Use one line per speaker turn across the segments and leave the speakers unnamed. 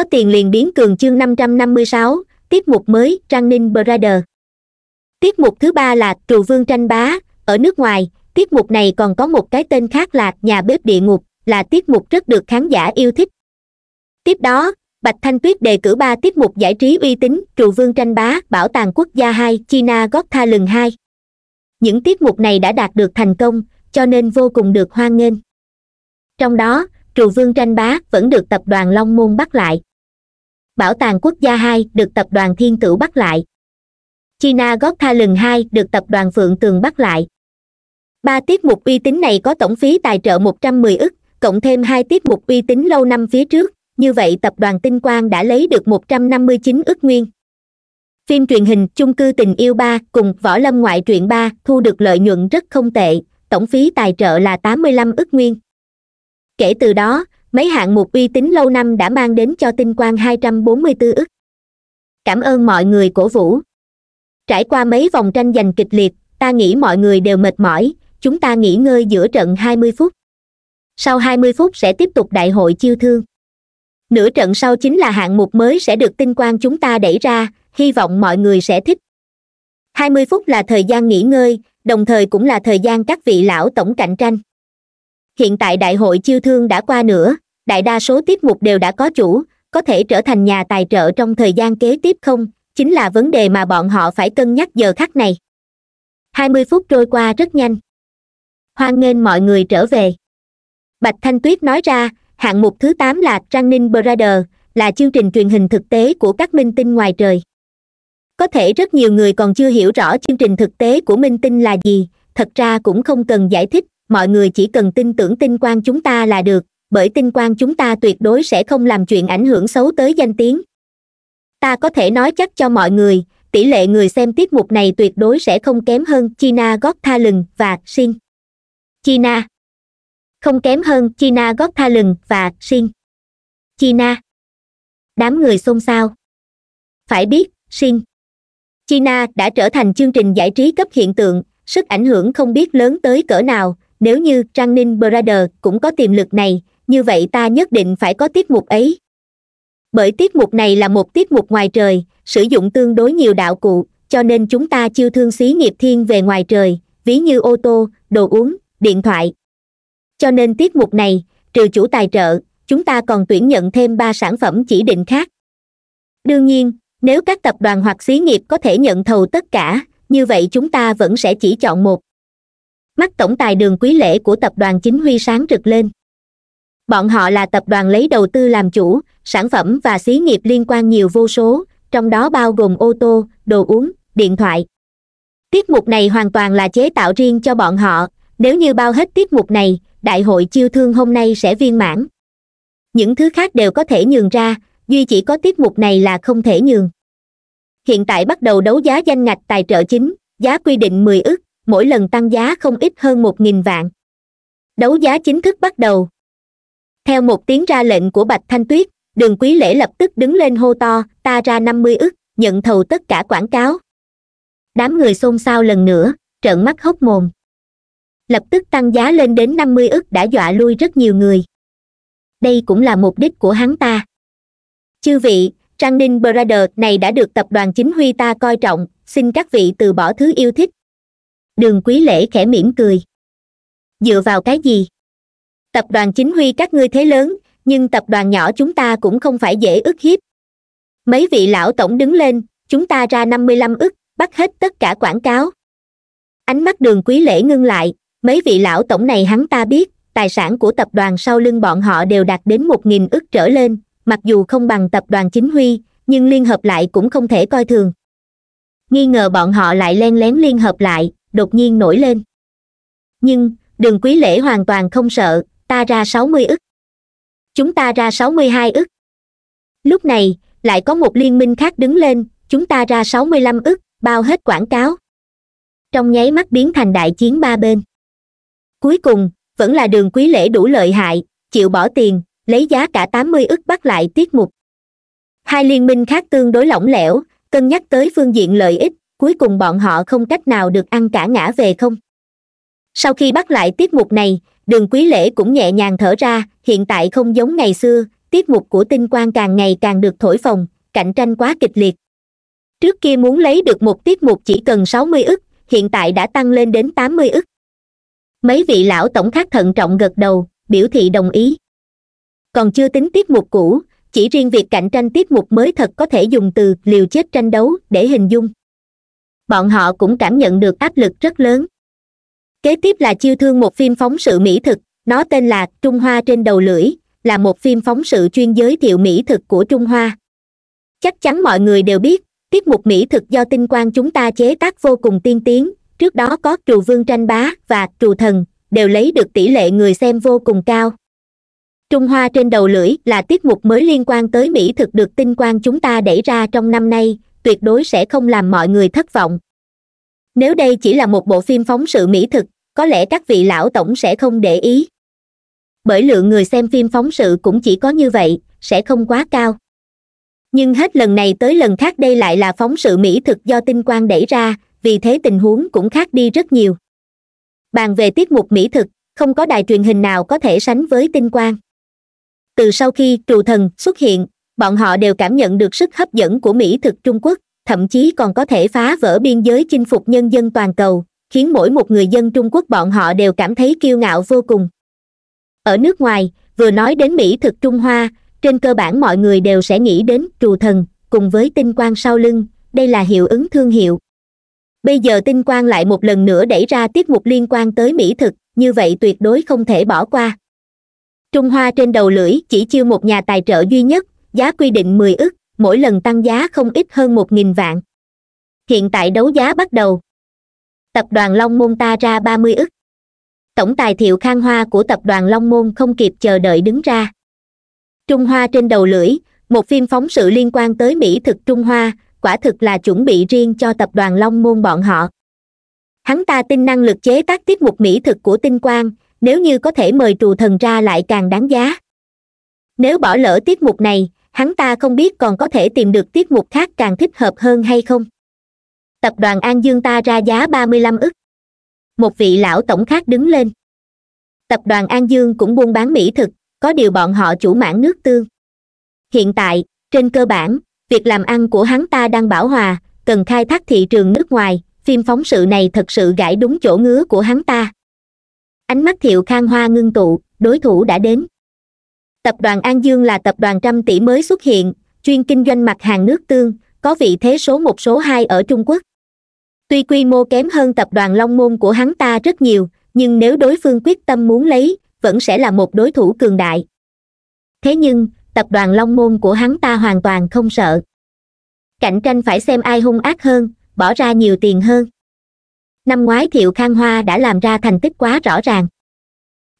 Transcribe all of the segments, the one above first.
có tiền liền biến cường chương 556, tiết mục mới trang ninh brother tiết mục thứ ba là trù vương tranh bá ở nước ngoài tiết mục này còn có một cái tên khác là nhà bếp địa ngục là tiết mục rất được khán giả yêu thích tiếp đó bạch thanh tuyết đề cử ba tiết mục giải trí uy tín trù vương tranh bá bảo tàng quốc gia hai china gót tha lừng hai những tiết mục này đã đạt được thành công cho nên vô cùng được hoan nghênh trong đó trù vương tranh bá vẫn được tập đoàn long môn bắt lại bảo tàng quốc gia hai được tập đoàn thiên tửu bắt lại china gót tha lần hai được tập đoàn phượng tường bắt lại ba tiết mục uy tín này có tổng phí tài trợ một trăm mười ức cộng thêm hai tiết mục uy tín lâu năm phía trước như vậy tập đoàn tinh quang đã lấy được một trăm năm mươi chín ức nguyên phim truyền hình chung cư tình yêu ba cùng võ lâm ngoại truyện ba thu được lợi nhuận rất không tệ tổng phí tài trợ là tám mươi lăm ức nguyên kể từ đó mấy hạng mục uy tín lâu năm đã mang đến cho tinh quang 244 ức cảm ơn mọi người cổ vũ trải qua mấy vòng tranh giành kịch liệt ta nghĩ mọi người đều mệt mỏi chúng ta nghỉ ngơi giữa trận 20 phút sau 20 phút sẽ tiếp tục đại hội chiêu thương nửa trận sau chính là hạng mục mới sẽ được tinh quang chúng ta đẩy ra hy vọng mọi người sẽ thích 20 phút là thời gian nghỉ ngơi đồng thời cũng là thời gian các vị lão tổng cạnh tranh hiện tại đại hội chiêu thương đã qua nửa đại đa số tiết mục đều đã có chủ có thể trở thành nhà tài trợ trong thời gian kế tiếp không chính là vấn đề mà bọn họ phải cân nhắc giờ khắc này hai mươi phút trôi qua rất nhanh hoan nghênh mọi người trở về bạch thanh tuyết nói ra hạng mục thứ tám là trang brother là chương trình truyền hình thực tế của các minh tinh ngoài trời có thể rất nhiều người còn chưa hiểu rõ chương trình thực tế của minh tinh là gì thật ra cũng không cần giải thích mọi người chỉ cần tin tưởng tinh quan chúng ta là được bởi tinh quan chúng ta tuyệt đối sẽ không làm chuyện ảnh hưởng xấu tới danh tiếng ta có thể nói chắc cho mọi người tỷ lệ người xem tiết mục này tuyệt đối sẽ không kém hơn china Got Talent và shin china không kém hơn china Got Talent và shin china đám người xôn xao phải biết shin china đã trở thành chương trình giải trí cấp hiện tượng sức ảnh hưởng không biết lớn tới cỡ nào nếu như trang ninh brother cũng có tiềm lực này như vậy ta nhất định phải có tiết mục ấy bởi tiết mục này là một tiết mục ngoài trời sử dụng tương đối nhiều đạo cụ cho nên chúng ta chiêu thương xí nghiệp thiên về ngoài trời ví như ô tô đồ uống điện thoại cho nên tiết mục này trừ chủ tài trợ chúng ta còn tuyển nhận thêm ba sản phẩm chỉ định khác đương nhiên nếu các tập đoàn hoặc xí nghiệp có thể nhận thầu tất cả như vậy chúng ta vẫn sẽ chỉ chọn một mắt tổng tài đường quý lễ của tập đoàn chính huy sáng rực lên bọn họ là tập đoàn lấy đầu tư làm chủ sản phẩm và xí nghiệp liên quan nhiều vô số trong đó bao gồm ô tô đồ uống điện thoại tiết mục này hoàn toàn là chế tạo riêng cho bọn họ nếu như bao hết tiết mục này đại hội chiêu thương hôm nay sẽ viên mãn những thứ khác đều có thể nhường ra duy chỉ có tiết mục này là không thể nhường hiện tại bắt đầu đấu giá danh ngạch tài trợ chính giá quy định mười ức mỗi lần tăng giá không ít hơn một nghìn vạn đấu giá chính thức bắt đầu theo một tiếng ra lệnh của bạch thanh tuyết đường quý lễ lập tức đứng lên hô to ta ra năm mươi ức nhận thầu tất cả quảng cáo đám người xôn xao lần nữa trợn mắt hốc mồm lập tức tăng giá lên đến năm mươi ức đã dọa lui rất nhiều người đây cũng là mục đích của hắn ta chư vị trang ninh brother này đã được tập đoàn chính huy ta coi trọng xin các vị từ bỏ thứ yêu thích đường quý lễ khẽ mỉm cười dựa vào cái gì tập đoàn chính huy các ngươi thế lớn nhưng tập đoàn nhỏ chúng ta cũng không phải dễ ức hiếp mấy vị lão tổng đứng lên chúng ta ra năm mươi lăm ức bắt hết tất cả quảng cáo ánh mắt đường quý lễ ngưng lại mấy vị lão tổng này hắn ta biết tài sản của tập đoàn sau lưng bọn họ đều đạt đến một nghìn ức trở lên mặc dù không bằng tập đoàn chính huy nhưng liên hợp lại cũng không thể coi thường nghi ngờ bọn họ lại len lén liên hợp lại đột nhiên nổi lên nhưng đường quý lễ hoàn toàn không sợ ta ra sáu mươi ức chúng ta ra sáu mươi hai ức lúc này lại có một liên minh khác đứng lên chúng ta ra sáu mươi lăm ức bao hết quảng cáo trong nháy mắt biến thành đại chiến ba bên cuối cùng vẫn là đường quý lễ đủ lợi hại chịu bỏ tiền lấy giá cả tám mươi ức bắt lại tiết mục hai liên minh khác tương đối lỏng lẻo cân nhắc tới phương diện lợi ích cuối cùng bọn họ không cách nào được ăn cả ngã về không sau khi bắt lại tiết mục này đường quý lễ cũng nhẹ nhàng thở ra hiện tại không giống ngày xưa tiết mục của tinh quang càng ngày càng được thổi phồng cạnh tranh quá kịch liệt trước kia muốn lấy được một tiết mục chỉ cần sáu mươi ức hiện tại đã tăng lên đến tám mươi ức mấy vị lão tổng khác thận trọng gật đầu biểu thị đồng ý còn chưa tính tiết mục cũ chỉ riêng việc cạnh tranh tiết mục mới thật có thể dùng từ liều chết tranh đấu để hình dung bọn họ cũng cảm nhận được áp lực rất lớn kế tiếp là chiêu thương một phim phóng sự mỹ thực nó tên là trung hoa trên đầu lưỡi là một phim phóng sự chuyên giới thiệu mỹ thực của trung hoa chắc chắn mọi người đều biết tiết mục mỹ thực do tinh quang chúng ta chế tác vô cùng tiên tiến trước đó có trù vương tranh bá và trù thần đều lấy được tỷ lệ người xem vô cùng cao trung hoa trên đầu lưỡi là tiết mục mới liên quan tới mỹ thực được tinh quang chúng ta đẩy ra trong năm nay tuyệt đối sẽ không làm mọi người thất vọng nếu đây chỉ là một bộ phim phóng sự mỹ thực có lẽ các vị lão tổng sẽ không để ý bởi lượng người xem phim phóng sự cũng chỉ có như vậy sẽ không quá cao nhưng hết lần này tới lần khác đây lại là phóng sự mỹ thực do tinh quang đẩy ra vì thế tình huống cũng khác đi rất nhiều bàn về tiết mục mỹ thực không có đài truyền hình nào có thể sánh với tinh quang từ sau khi trù thần xuất hiện bọn họ đều cảm nhận được sức hấp dẫn của mỹ thực trung quốc thậm chí còn có thể phá vỡ biên giới chinh phục nhân dân toàn cầu khiến mỗi một người dân trung quốc bọn họ đều cảm thấy kiêu ngạo vô cùng ở nước ngoài vừa nói đến mỹ thực trung hoa trên cơ bản mọi người đều sẽ nghĩ đến trù thần cùng với tinh quang sau lưng đây là hiệu ứng thương hiệu bây giờ tinh quang lại một lần nữa đẩy ra tiết mục liên quan tới mỹ thực như vậy tuyệt đối không thể bỏ qua trung hoa trên đầu lưỡi chỉ chiêu một nhà tài trợ duy nhất giá quy định mười ức mỗi lần tăng giá không ít hơn một nghìn vạn hiện tại đấu giá bắt đầu tập đoàn long môn ta ra ba mươi ức tổng tài thiệu khang hoa của tập đoàn long môn không kịp chờ đợi đứng ra trung hoa trên đầu lưỡi một phim phóng sự liên quan tới mỹ thực trung hoa quả thực là chuẩn bị riêng cho tập đoàn long môn bọn họ hắn ta tin năng lực chế tác tiết mục mỹ thực của tinh quang nếu như có thể mời trù thần ra lại càng đáng giá nếu bỏ lỡ tiết mục này hắn ta không biết còn có thể tìm được tiết mục khác càng thích hợp hơn hay không tập đoàn an dương ta ra giá ba mươi lăm ức một vị lão tổng khác đứng lên tập đoàn an dương cũng buôn bán mỹ thực có điều bọn họ chủ mãn nước tương hiện tại trên cơ bản việc làm ăn của hắn ta đang bảo hòa cần khai thác thị trường nước ngoài phim phóng sự này thật sự gãi đúng chỗ ngứa của hắn ta ánh mắt thiệu khang hoa ngưng tụ đối thủ đã đến tập đoàn an dương là tập đoàn trăm tỷ mới xuất hiện chuyên kinh doanh mặt hàng nước tương có vị thế số một số hai ở trung quốc tuy quy mô kém hơn tập đoàn long môn của hắn ta rất nhiều nhưng nếu đối phương quyết tâm muốn lấy vẫn sẽ là một đối thủ cường đại thế nhưng tập đoàn long môn của hắn ta hoàn toàn không sợ cạnh tranh phải xem ai hung ác hơn bỏ ra nhiều tiền hơn năm ngoái thiệu khang hoa đã làm ra thành tích quá rõ ràng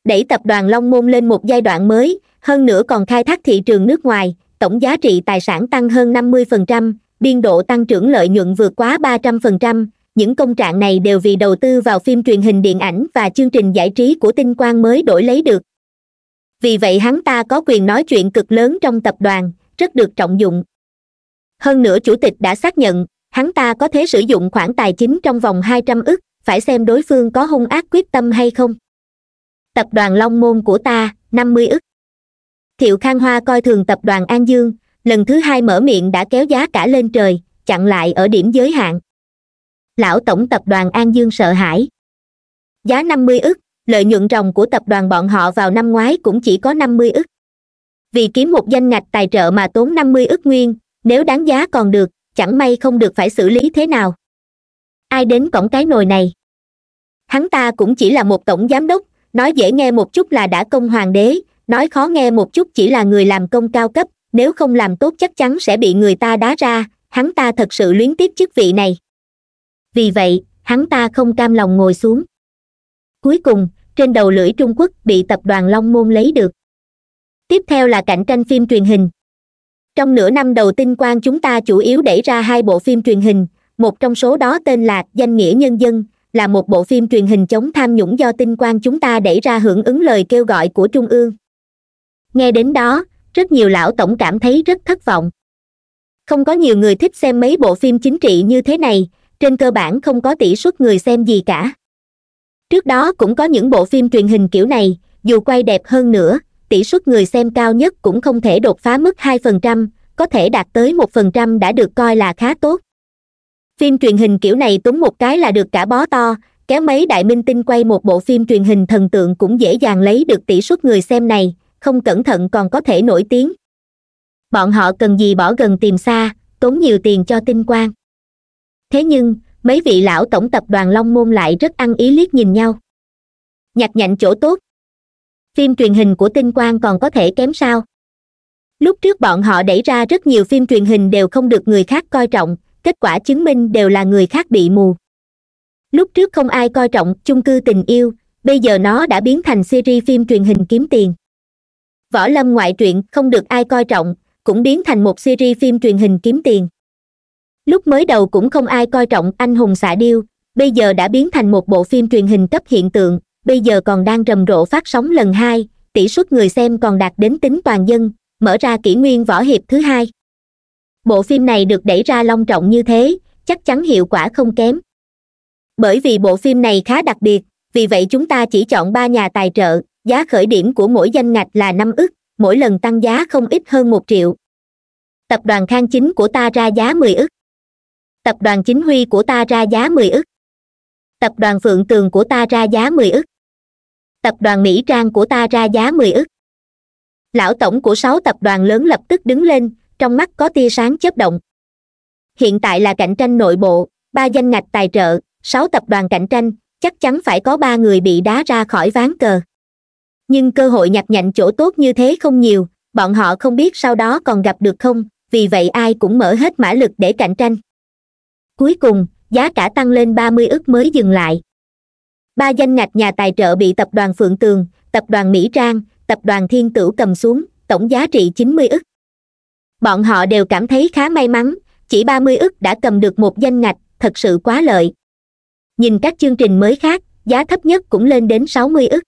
đẩy tập đoàn long môn lên một giai đoạn mới hơn nữa còn khai thác thị trường nước ngoài tổng giá trị tài sản tăng hơn 50%, biên độ tăng trưởng lợi nhuận vượt quá 300%. Những công trạng này đều vì đầu tư vào phim truyền hình điện ảnh và chương trình giải trí của tinh quang mới đổi lấy được. Vì vậy hắn ta có quyền nói chuyện cực lớn trong tập đoàn, rất được trọng dụng. Hơn nữa chủ tịch đã xác nhận, hắn ta có thể sử dụng khoản tài chính trong vòng 200 ức, phải xem đối phương có hung ác quyết tâm hay không tập đoàn long môn của ta năm mươi ức thiệu khang hoa coi thường tập đoàn an dương lần thứ hai mở miệng đã kéo giá cả lên trời chặn lại ở điểm giới hạn lão tổng tập đoàn an dương sợ hãi giá năm mươi ức lợi nhuận ròng của tập đoàn bọn họ vào năm ngoái cũng chỉ có năm mươi ức vì kiếm một danh ngạch tài trợ mà tốn năm mươi ức nguyên nếu đáng giá còn được chẳng may không được phải xử lý thế nào ai đến cổng cái nồi này hắn ta cũng chỉ là một tổng giám đốc nói dễ nghe một chút là đã công hoàng đế nói khó nghe một chút chỉ là người làm công cao cấp nếu không làm tốt chắc chắn sẽ bị người ta đá ra hắn ta thật sự luyến tiếc chức vị này vì vậy hắn ta không cam lòng ngồi xuống cuối cùng trên đầu lưỡi trung quốc bị tập đoàn long môn lấy được tiếp theo là cạnh tranh phim truyền hình trong nửa năm đầu tinh quang chúng ta chủ yếu đẩy ra hai bộ phim truyền hình một trong số đó tên là danh nghĩa nhân dân là một bộ phim truyền hình chống tham nhũng do tinh quang chúng ta đẩy ra hưởng ứng lời kêu gọi của trung ương nghe đến đó rất nhiều lão tổng cảm thấy rất thất vọng không có nhiều người thích xem mấy bộ phim chính trị như thế này trên cơ bản không có tỷ suất người xem gì cả trước đó cũng có những bộ phim truyền hình kiểu này dù quay đẹp hơn nữa tỷ suất người xem cao nhất cũng không thể đột phá mức 2%, có thể đạt tới 1% đã được coi là khá tốt phim truyền hình kiểu này túng một cái là được cả bó to kéo mấy đại minh tinh quay một bộ phim truyền hình thần tượng cũng dễ dàng lấy được tỷ suất người xem này không cẩn thận còn có thể nổi tiếng bọn họ cần gì bỏ gần tìm xa tốn nhiều tiền cho tinh quang thế nhưng mấy vị lão tổng tập đoàn long môn lại rất ăn ý liếc nhìn nhau nhặt nhạnh chỗ tốt phim truyền hình của tinh quang còn có thể kém sao lúc trước bọn họ đẩy ra rất nhiều phim truyền hình đều không được người khác coi trọng kết quả chứng minh đều là người khác bị mù lúc trước không ai coi trọng chung cư tình yêu bây giờ nó đã biến thành series phim truyền hình kiếm tiền võ lâm ngoại truyện không được ai coi trọng cũng biến thành một series phim truyền hình kiếm tiền lúc mới đầu cũng không ai coi trọng anh hùng xạ điêu bây giờ đã biến thành một bộ phim truyền hình cấp hiện tượng bây giờ còn đang rầm rộ phát sóng lần hai tỷ suất người xem còn đạt đến tính toàn dân mở ra kỷ nguyên võ hiệp thứ hai bộ phim này được đẩy ra long trọng như thế chắc chắn hiệu quả không kém bởi vì bộ phim này khá đặc biệt vì vậy chúng ta chỉ chọn ba nhà tài trợ giá khởi điểm của mỗi danh ngạch là năm ức mỗi lần tăng giá không ít hơn một triệu tập đoàn khang chính của ta ra giá mười ức tập đoàn chính huy của ta ra giá mười ức tập đoàn phượng tường của ta ra giá mười ức tập đoàn mỹ trang của ta ra giá mười ức lão tổng của sáu tập đoàn lớn lập tức đứng lên trong mắt có tia sáng chớp động hiện tại là cạnh tranh nội bộ ba danh ngạch tài trợ sáu tập đoàn cạnh tranh chắc chắn phải có ba người bị đá ra khỏi ván cờ nhưng cơ hội nhặt nhạnh chỗ tốt như thế không nhiều bọn họ không biết sau đó còn gặp được không vì vậy ai cũng mở hết mã lực để cạnh tranh cuối cùng giá cả tăng lên ba mươi ức mới dừng lại ba danh ngạch nhà tài trợ bị tập đoàn phượng tường tập đoàn mỹ trang tập đoàn thiên tử cầm xuống tổng giá trị chín mươi ức bọn họ đều cảm thấy khá may mắn chỉ ba mươi ức đã cầm được một danh ngạch thật sự quá lợi nhìn các chương trình mới khác giá thấp nhất cũng lên đến sáu mươi ức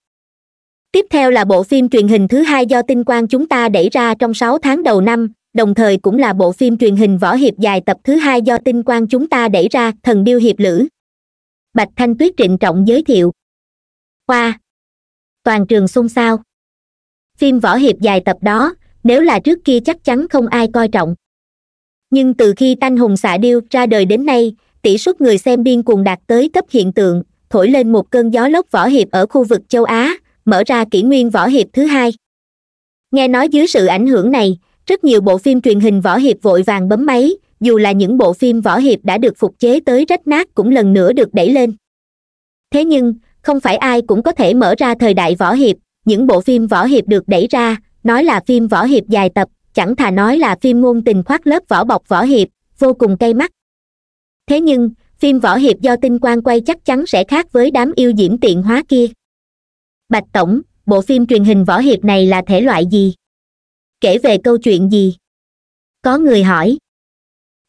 tiếp theo là bộ phim truyền hình thứ hai do tinh quang chúng ta đẩy ra trong sáu tháng đầu năm đồng thời cũng là bộ phim truyền hình võ hiệp dài tập thứ hai do tinh quang chúng ta đẩy ra thần điêu hiệp lữ bạch thanh tuyết trịnh trọng giới thiệu qua toàn trường xôn xao phim võ hiệp dài tập đó nếu là trước kia chắc chắn không ai coi trọng nhưng từ khi tanh hùng xạ điêu ra đời đến nay tỷ suất người xem điên cuồng đạt tới cấp hiện tượng thổi lên một cơn gió lốc võ hiệp ở khu vực châu á mở ra kỷ nguyên võ hiệp thứ hai nghe nói dưới sự ảnh hưởng này rất nhiều bộ phim truyền hình võ hiệp vội vàng bấm máy dù là những bộ phim võ hiệp đã được phục chế tới rách nát cũng lần nữa được đẩy lên thế nhưng không phải ai cũng có thể mở ra thời đại võ hiệp những bộ phim võ hiệp được đẩy ra nói là phim võ hiệp dài tập chẳng thà nói là phim ngôn tình khoác lớp vỏ bọc võ hiệp vô cùng cay mắt thế nhưng phim võ hiệp do tinh quang quay chắc chắn sẽ khác với đám yêu diễm tiện hóa kia bạch tổng bộ phim truyền hình võ hiệp này là thể loại gì kể về câu chuyện gì có người hỏi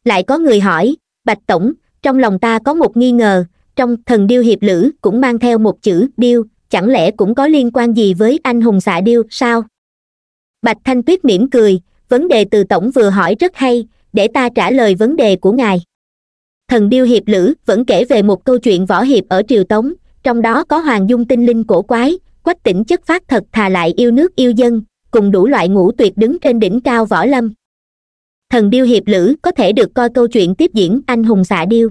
lại có người hỏi bạch tổng trong lòng ta có một nghi ngờ trong thần điêu hiệp lữ cũng mang theo một chữ điêu chẳng lẽ cũng có liên quan gì với anh hùng xạ điêu sao bạch thanh tuyết mỉm cười vấn đề từ tổng vừa hỏi rất hay để ta trả lời vấn đề của ngài thần điêu hiệp lữ vẫn kể về một câu chuyện võ hiệp ở triều tống trong đó có hoàng dung tinh linh cổ quái quách tỉnh chất phát thật thà lại yêu nước yêu dân cùng đủ loại ngũ tuyệt đứng trên đỉnh cao võ lâm thần điêu hiệp lữ có thể được coi câu chuyện tiếp diễn anh hùng xạ điêu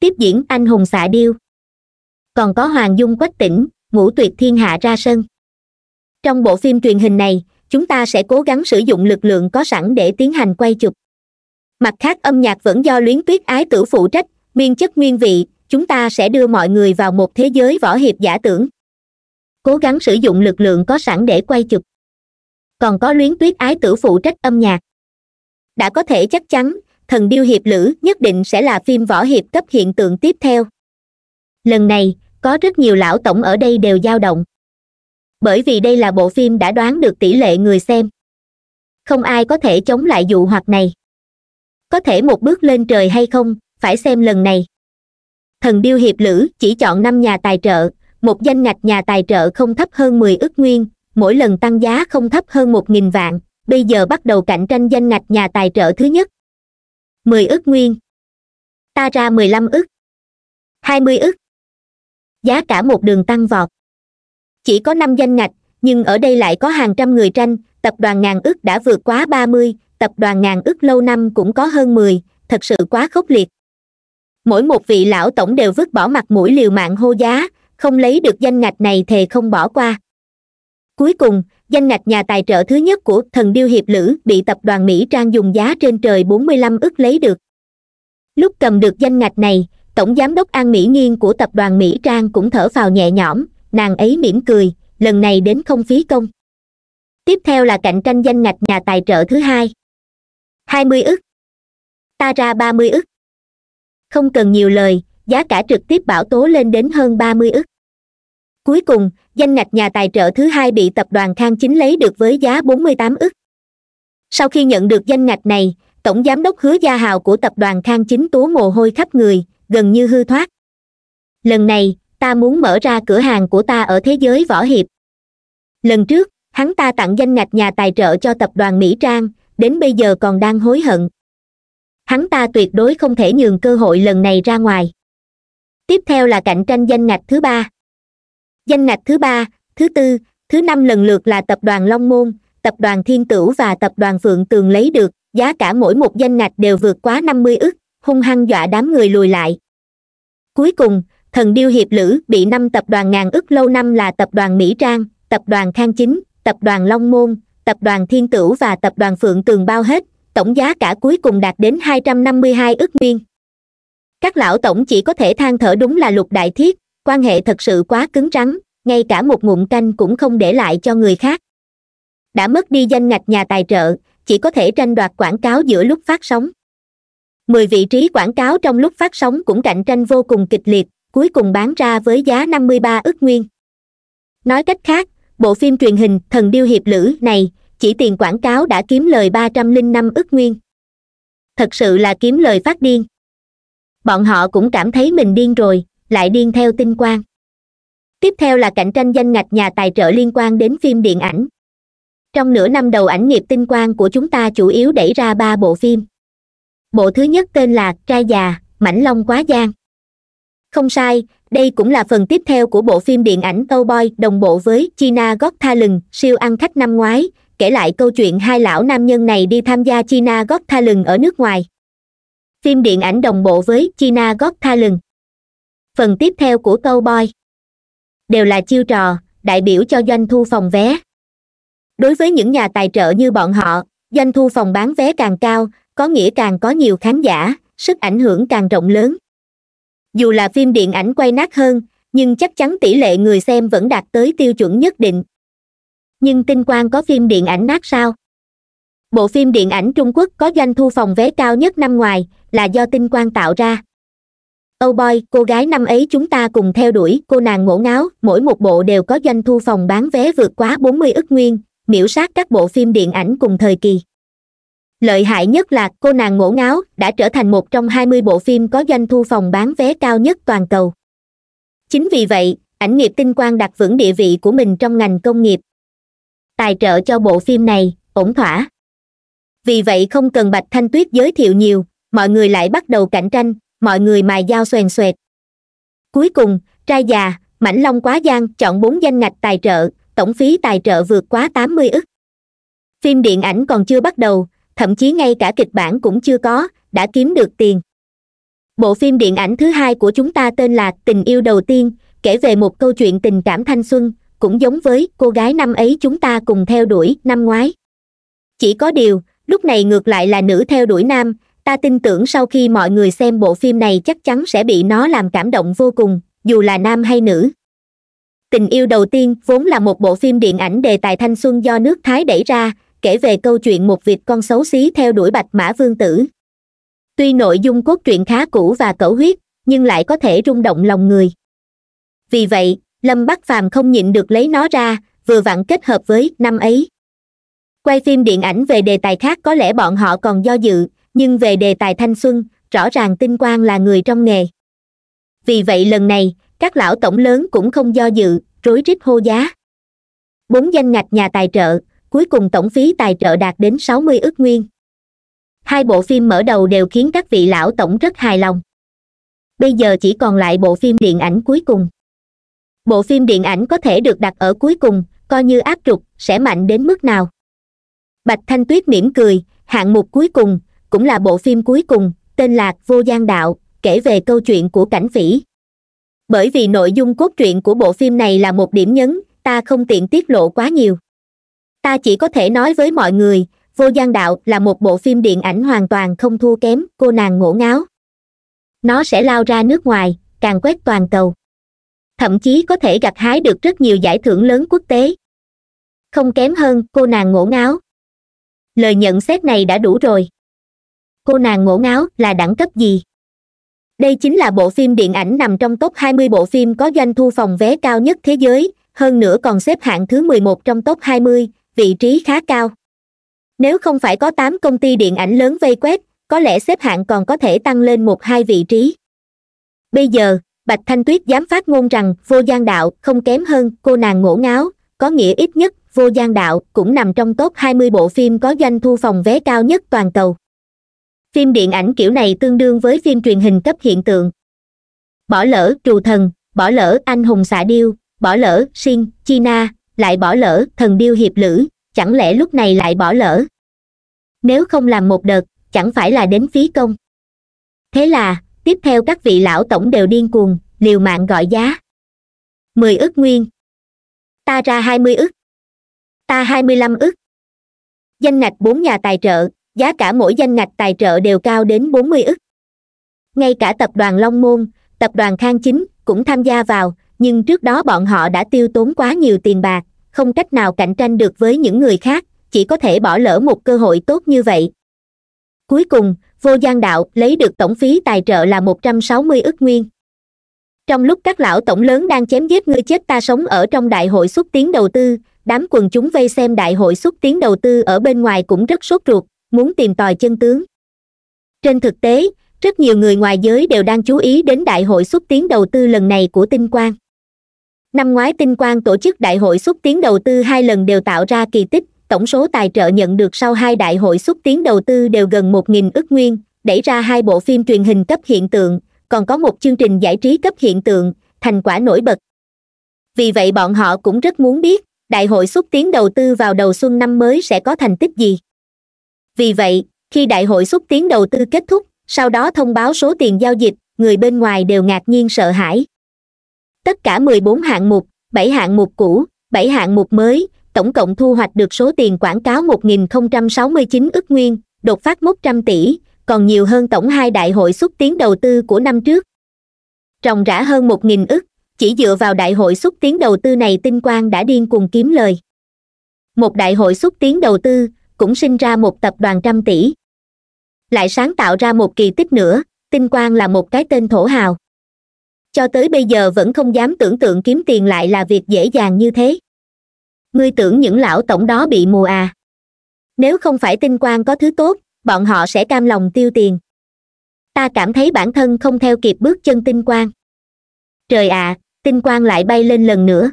tiếp diễn anh hùng xạ điêu còn có hoàng dung quách tỉnh ngũ tuyệt thiên hạ ra sân trong bộ phim truyền hình này chúng ta sẽ cố gắng sử dụng lực lượng có sẵn để tiến hành quay chụp mặt khác âm nhạc vẫn do luyến tuyết ái tử phụ trách miên chất nguyên vị chúng ta sẽ đưa mọi người vào một thế giới võ hiệp giả tưởng cố gắng sử dụng lực lượng có sẵn để quay chụp còn có luyến tuyết ái tử phụ trách âm nhạc đã có thể chắc chắn thần điêu hiệp lữ nhất định sẽ là phim võ hiệp cấp hiện tượng tiếp theo lần này có rất nhiều lão tổng ở đây đều dao động bởi vì đây là bộ phim đã đoán được tỷ lệ người xem không ai có thể chống lại dụ hoặc này có thể một bước lên trời hay không phải xem lần này thần điêu hiệp lữ chỉ chọn năm nhà tài trợ một danh ngạch nhà tài trợ không thấp hơn mười ức nguyên mỗi lần tăng giá không thấp hơn một nghìn vạn bây giờ bắt đầu cạnh tranh danh ngạch nhà tài trợ thứ nhất mười ức nguyên ta ra mười lăm ức hai mươi ức giá cả một đường tăng vọt chỉ có năm danh ngạch nhưng ở đây lại có hàng trăm người tranh tập đoàn ngàn ức đã vượt quá ba mươi tập đoàn ngàn ức lâu năm cũng có hơn mười thật sự quá khốc liệt mỗi một vị lão tổng đều vứt bỏ mặt mũi liều mạng hô giá không lấy được danh ngạch này thề không bỏ qua cuối cùng danh ngạch nhà tài trợ thứ nhất của thần điêu hiệp lữ bị tập đoàn mỹ trang dùng giá trên trời bốn mươi lăm ức lấy được lúc cầm được danh ngạch này tổng giám đốc an mỹ nghiên của tập đoàn mỹ trang cũng thở phào nhẹ nhõm nàng ấy mỉm cười lần này đến không phí công tiếp theo là cạnh tranh danh ngạch nhà tài trợ thứ hai hai mươi ức ta ra ba mươi ức không cần nhiều lời giá cả trực tiếp bảo tố lên đến hơn ba mươi ức cuối cùng danh ngạch nhà tài trợ thứ hai bị tập đoàn khang chính lấy được với giá bốn mươi tám ức sau khi nhận được danh ngạch này tổng giám đốc hứa gia hào của tập đoàn khang chính tố mồ hôi khắp người gần như hư thoát lần này ta muốn mở ra cửa hàng của ta ở thế giới võ hiệp lần trước hắn ta tặng danh ngạch nhà tài trợ cho tập đoàn mỹ trang đến bây giờ còn đang hối hận hắn ta tuyệt đối không thể nhường cơ hội lần này ra ngoài tiếp theo là cạnh tranh danh ngạch thứ ba danh ngạch thứ ba thứ tư thứ năm lần lượt là tập đoàn long môn tập đoàn thiên tửu và tập đoàn phượng tường lấy được giá cả mỗi một danh ngạch đều vượt quá năm mươi ức hung hăng dọa đám người lùi lại cuối cùng thần điêu hiệp lữ bị năm tập đoàn ngàn ức lâu năm là tập đoàn mỹ trang tập đoàn khang chính tập đoàn long môn tập đoàn thiên cửu và tập đoàn phượng tường bao hết tổng giá cả cuối cùng đạt đến 252 ức nguyên các lão tổng chỉ có thể than thở đúng là lục đại thiết quan hệ thật sự quá cứng rắn ngay cả một ngụm canh cũng không để lại cho người khác đã mất đi danh ngạch nhà tài trợ chỉ có thể tranh đoạt quảng cáo giữa lúc phát sóng mười vị trí quảng cáo trong lúc phát sóng cũng cạnh tranh vô cùng kịch liệt cuối cùng bán ra với giá 53 ức nguyên nói cách khác bộ phim truyền hình thần điêu hiệp lữ này chỉ tiền quảng cáo đã kiếm lời 305 ức nguyên thật sự là kiếm lời phát điên bọn họ cũng cảm thấy mình điên rồi lại điên theo tinh quang tiếp theo là cạnh tranh danh ngạch nhà tài trợ liên quan đến phim điện ảnh trong nửa năm đầu ảnh nghiệp tinh quang của chúng ta chủ yếu đẩy ra ba bộ phim bộ thứ nhất tên là trai già Mảnh long quá giang không sai đây cũng là phần tiếp theo của bộ phim điện ảnh cowboy đồng bộ với china got talent siêu ăn khách năm ngoái kể lại câu chuyện hai lão nam nhân này đi tham gia china got talent ở nước ngoài phim điện ảnh đồng bộ với china got talent phần tiếp theo của cowboy đều là chiêu trò đại biểu cho doanh thu phòng vé đối với những nhà tài trợ như bọn họ doanh thu phòng bán vé càng cao có nghĩa càng có nhiều khán giả sức ảnh hưởng càng rộng lớn dù là phim điện ảnh quay nát hơn nhưng chắc chắn tỷ lệ người xem vẫn đạt tới tiêu chuẩn nhất định nhưng tinh quang có phim điện ảnh nát sao bộ phim điện ảnh trung quốc có doanh thu phòng vé cao nhất năm ngoài là do tinh quang tạo ra âu oh boy cô gái năm ấy chúng ta cùng theo đuổi cô nàng ngổ ngáo mỗi một bộ đều có doanh thu phòng bán vé vượt quá bốn mươi ức nguyên miễu sát các bộ phim điện ảnh cùng thời kỳ lợi hại nhất là cô nàng ngỗ ngáo đã trở thành một trong hai mươi bộ phim có doanh thu phòng bán vé cao nhất toàn cầu chính vì vậy ảnh nghiệp tinh quang đặt vững địa vị của mình trong ngành công nghiệp tài trợ cho bộ phim này ổn thỏa vì vậy không cần bạch thanh tuyết giới thiệu nhiều mọi người lại bắt đầu cạnh tranh mọi người mài dao xoèn xoẹt cuối cùng trai già mãnh long quá giang chọn bốn danh ngạch tài trợ tổng phí tài trợ vượt quá tám mươi ức phim điện ảnh còn chưa bắt đầu thậm chí ngay cả kịch bản cũng chưa có đã kiếm được tiền bộ phim điện ảnh thứ hai của chúng ta tên là tình yêu đầu tiên kể về một câu chuyện tình cảm thanh xuân cũng giống với cô gái năm ấy chúng ta cùng theo đuổi năm ngoái chỉ có điều lúc này ngược lại là nữ theo đuổi nam ta tin tưởng sau khi mọi người xem bộ phim này chắc chắn sẽ bị nó làm cảm động vô cùng dù là nam hay nữ tình yêu đầu tiên vốn là một bộ phim điện ảnh đề tài thanh xuân do nước thái đẩy ra kể về câu chuyện một vịt con xấu xí theo đuổi bạch mã vương tử tuy nội dung cốt truyện khá cũ và cẩu huyết nhưng lại có thể rung động lòng người vì vậy lâm bắc phàm không nhịn được lấy nó ra vừa vặn kết hợp với năm ấy quay phim điện ảnh về đề tài khác có lẽ bọn họ còn do dự nhưng về đề tài thanh xuân rõ ràng tinh quang là người trong nghề vì vậy lần này các lão tổng lớn cũng không do dự rối rít hô giá bốn danh ngạch nhà tài trợ cuối cùng tổng phí tài trợ đạt đến sáu mươi ức nguyên hai bộ phim mở đầu đều khiến các vị lão tổng rất hài lòng bây giờ chỉ còn lại bộ phim điện ảnh cuối cùng bộ phim điện ảnh có thể được đặt ở cuối cùng coi như áp trục sẽ mạnh đến mức nào bạch thanh tuyết mỉm cười hạng mục cuối cùng cũng là bộ phim cuối cùng tên là vô giang đạo kể về câu chuyện của cảnh phỉ bởi vì nội dung cốt truyện của bộ phim này là một điểm nhấn ta không tiện tiết lộ quá nhiều ta chỉ có thể nói với mọi người vô gian đạo là một bộ phim điện ảnh hoàn toàn không thua kém cô nàng ngổ ngáo nó sẽ lao ra nước ngoài càng quét toàn cầu thậm chí có thể gặt hái được rất nhiều giải thưởng lớn quốc tế không kém hơn cô nàng ngổ ngáo lời nhận xét này đã đủ rồi cô nàng ngổ ngáo là đẳng cấp gì đây chính là bộ phim điện ảnh nằm trong top 20 bộ phim có doanh thu phòng vé cao nhất thế giới hơn nữa còn xếp hạng thứ 11 trong top 20, vị trí khá cao nếu không phải có tám công ty điện ảnh lớn vây quét có lẽ xếp hạng còn có thể tăng lên một hai vị trí bây giờ bạch thanh tuyết dám phát ngôn rằng vô gian đạo không kém hơn cô nàng ngổ ngáo có nghĩa ít nhất vô gian đạo cũng nằm trong top 20 bộ phim có doanh thu phòng vé cao nhất toàn cầu phim điện ảnh kiểu này tương đương với phim truyền hình cấp hiện tượng bỏ lỡ trù thần bỏ lỡ anh hùng xạ điêu bỏ lỡ sinh china lại bỏ lỡ thần điêu hiệp lữ chẳng lẽ lúc này lại bỏ lỡ nếu không làm một đợt chẳng phải là đến phí công thế là tiếp theo các vị lão tổng đều điên cuồng liều mạng gọi giá mười ức nguyên ta ra hai mươi ức ta hai mươi lăm ức danh ngạch bốn nhà tài trợ giá cả mỗi danh ngạch tài trợ đều cao đến bốn mươi ức ngay cả tập đoàn long môn tập đoàn khang chính cũng tham gia vào nhưng trước đó bọn họ đã tiêu tốn quá nhiều tiền bạc không cách nào cạnh tranh được với những người khác chỉ có thể bỏ lỡ một cơ hội tốt như vậy cuối cùng vô gian đạo lấy được tổng phí tài trợ là một trăm sáu mươi ức nguyên trong lúc các lão tổng lớn đang chém giết ngươi chết ta sống ở trong đại hội xúc tiến đầu tư đám quần chúng vây xem đại hội xúc tiến đầu tư ở bên ngoài cũng rất sốt ruột muốn tìm tòi chân tướng trên thực tế rất nhiều người ngoài giới đều đang chú ý đến đại hội xúc tiến đầu tư lần này của tinh quang năm ngoái tinh quang tổ chức đại hội xúc tiến đầu tư hai lần đều tạo ra kỳ tích tổng số tài trợ nhận được sau hai đại hội xúc tiến đầu tư đều gần một nghìn ức nguyên đẩy ra hai bộ phim truyền hình cấp hiện tượng còn có một chương trình giải trí cấp hiện tượng thành quả nổi bật vì vậy bọn họ cũng rất muốn biết đại hội xúc tiến đầu tư vào đầu xuân năm mới sẽ có thành tích gì vì vậy khi đại hội xúc tiến đầu tư kết thúc sau đó thông báo số tiền giao dịch người bên ngoài đều ngạc nhiên sợ hãi tất cả 14 hạng mục 7 hạng mục cũ 7 hạng mục mới tổng cộng thu hoạch được số tiền quảng cáo một nghìn không ức nguyên đột phát 100 tỷ còn nhiều hơn tổng hai đại hội xúc tiến đầu tư của năm trước trồng rã hơn 1.000 ức chỉ dựa vào đại hội xúc tiến đầu tư này tinh quang đã điên cuồng kiếm lời một đại hội xúc tiến đầu tư cũng sinh ra một tập đoàn trăm tỷ lại sáng tạo ra một kỳ tích nữa tinh quang là một cái tên thổ hào cho tới bây giờ vẫn không dám tưởng tượng kiếm tiền lại là việc dễ dàng như thế ngươi tưởng những lão tổng đó bị mù à nếu không phải tinh quang có thứ tốt bọn họ sẽ cam lòng tiêu tiền ta cảm thấy bản thân không theo kịp bước chân tinh quang trời ạ à, tinh quang lại bay lên lần nữa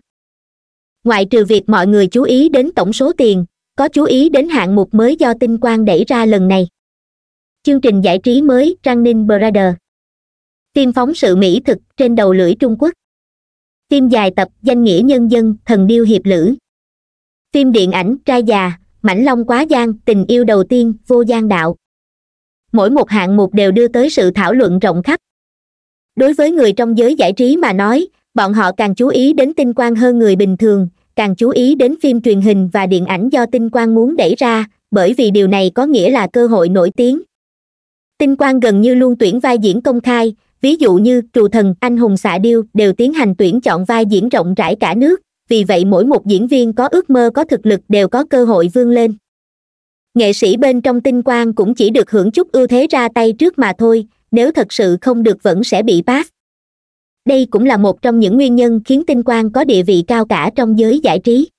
ngoại trừ việc mọi người chú ý đến tổng số tiền có chú ý đến hạng mục mới do tinh quang đẩy ra lần này chương trình giải trí mới Trang ninh brother phim phóng sự mỹ thực trên đầu lưỡi trung quốc phim dài tập danh nghĩa nhân dân thần điêu hiệp lữ phim điện ảnh trai già mãnh long quá giang tình yêu đầu tiên vô gian đạo mỗi một hạng mục đều đưa tới sự thảo luận rộng khắp đối với người trong giới giải trí mà nói bọn họ càng chú ý đến tinh quang hơn người bình thường càng chú ý đến phim truyền hình và điện ảnh do tinh quang muốn đẩy ra bởi vì điều này có nghĩa là cơ hội nổi tiếng tinh quang gần như luôn tuyển vai diễn công khai ví dụ như trù thần anh hùng xạ điêu đều tiến hành tuyển chọn vai diễn rộng rãi cả nước vì vậy mỗi một diễn viên có ước mơ có thực lực đều có cơ hội vươn lên nghệ sĩ bên trong tinh quang cũng chỉ được hưởng chút ưu thế ra tay trước mà thôi nếu thật sự không được vẫn sẽ bị bác đây cũng là một trong những nguyên nhân khiến tinh quang có địa vị cao cả trong giới giải trí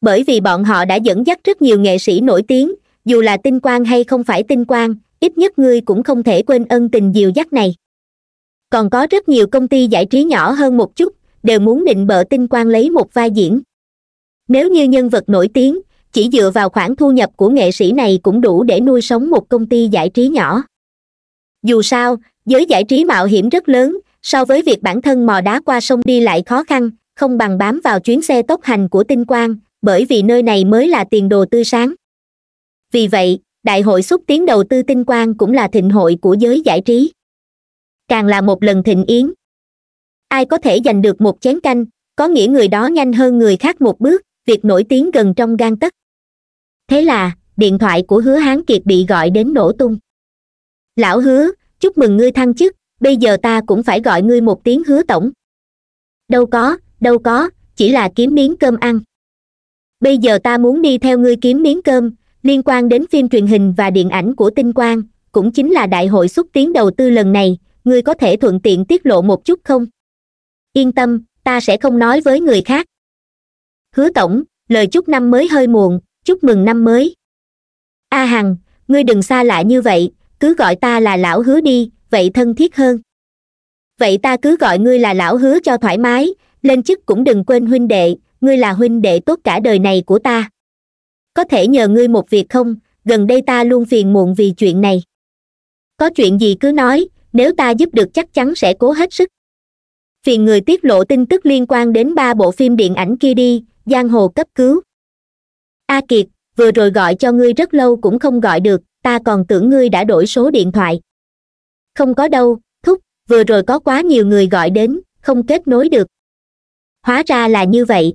bởi vì bọn họ đã dẫn dắt rất nhiều nghệ sĩ nổi tiếng dù là tinh quang hay không phải tinh quang ít nhất ngươi cũng không thể quên ân tình dìu dắt này còn có rất nhiều công ty giải trí nhỏ hơn một chút đều muốn định bợ tinh quang lấy một vai diễn nếu như nhân vật nổi tiếng chỉ dựa vào khoản thu nhập của nghệ sĩ này cũng đủ để nuôi sống một công ty giải trí nhỏ dù sao giới giải trí mạo hiểm rất lớn so với việc bản thân mò đá qua sông đi lại khó khăn không bằng bám vào chuyến xe tốc hành của tinh quang bởi vì nơi này mới là tiền đồ tươi sáng vì vậy đại hội xúc tiến đầu tư tinh quang cũng là thịnh hội của giới giải trí càng là một lần thịnh yến ai có thể giành được một chén canh có nghĩa người đó nhanh hơn người khác một bước việc nổi tiếng gần trong gan tấc thế là điện thoại của hứa hán kiệt bị gọi đến nổ tung lão hứa chúc mừng ngươi thăng chức bây giờ ta cũng phải gọi ngươi một tiếng hứa tổng đâu có đâu có chỉ là kiếm miếng cơm ăn bây giờ ta muốn đi theo ngươi kiếm miếng cơm liên quan đến phim truyền hình và điện ảnh của tinh quang cũng chính là đại hội xúc tiến đầu tư lần này ngươi có thể thuận tiện tiết lộ một chút không yên tâm ta sẽ không nói với người khác hứa tổng lời chúc năm mới hơi muộn chúc mừng năm mới a à hằng ngươi đừng xa lạ như vậy cứ gọi ta là lão hứa đi vậy thân thiết hơn vậy ta cứ gọi ngươi là lão hứa cho thoải mái lên chức cũng đừng quên huynh đệ ngươi là huynh đệ tốt cả đời này của ta có thể nhờ ngươi một việc không gần đây ta luôn phiền muộn vì chuyện này có chuyện gì cứ nói nếu ta giúp được chắc chắn sẽ cố hết sức phiền người tiết lộ tin tức liên quan đến ba bộ phim điện ảnh kia đi giang hồ cấp cứu a kiệt vừa rồi gọi cho ngươi rất lâu cũng không gọi được ta còn tưởng ngươi đã đổi số điện thoại không có đâu thúc vừa rồi có quá nhiều người gọi đến không kết nối được hóa ra là như vậy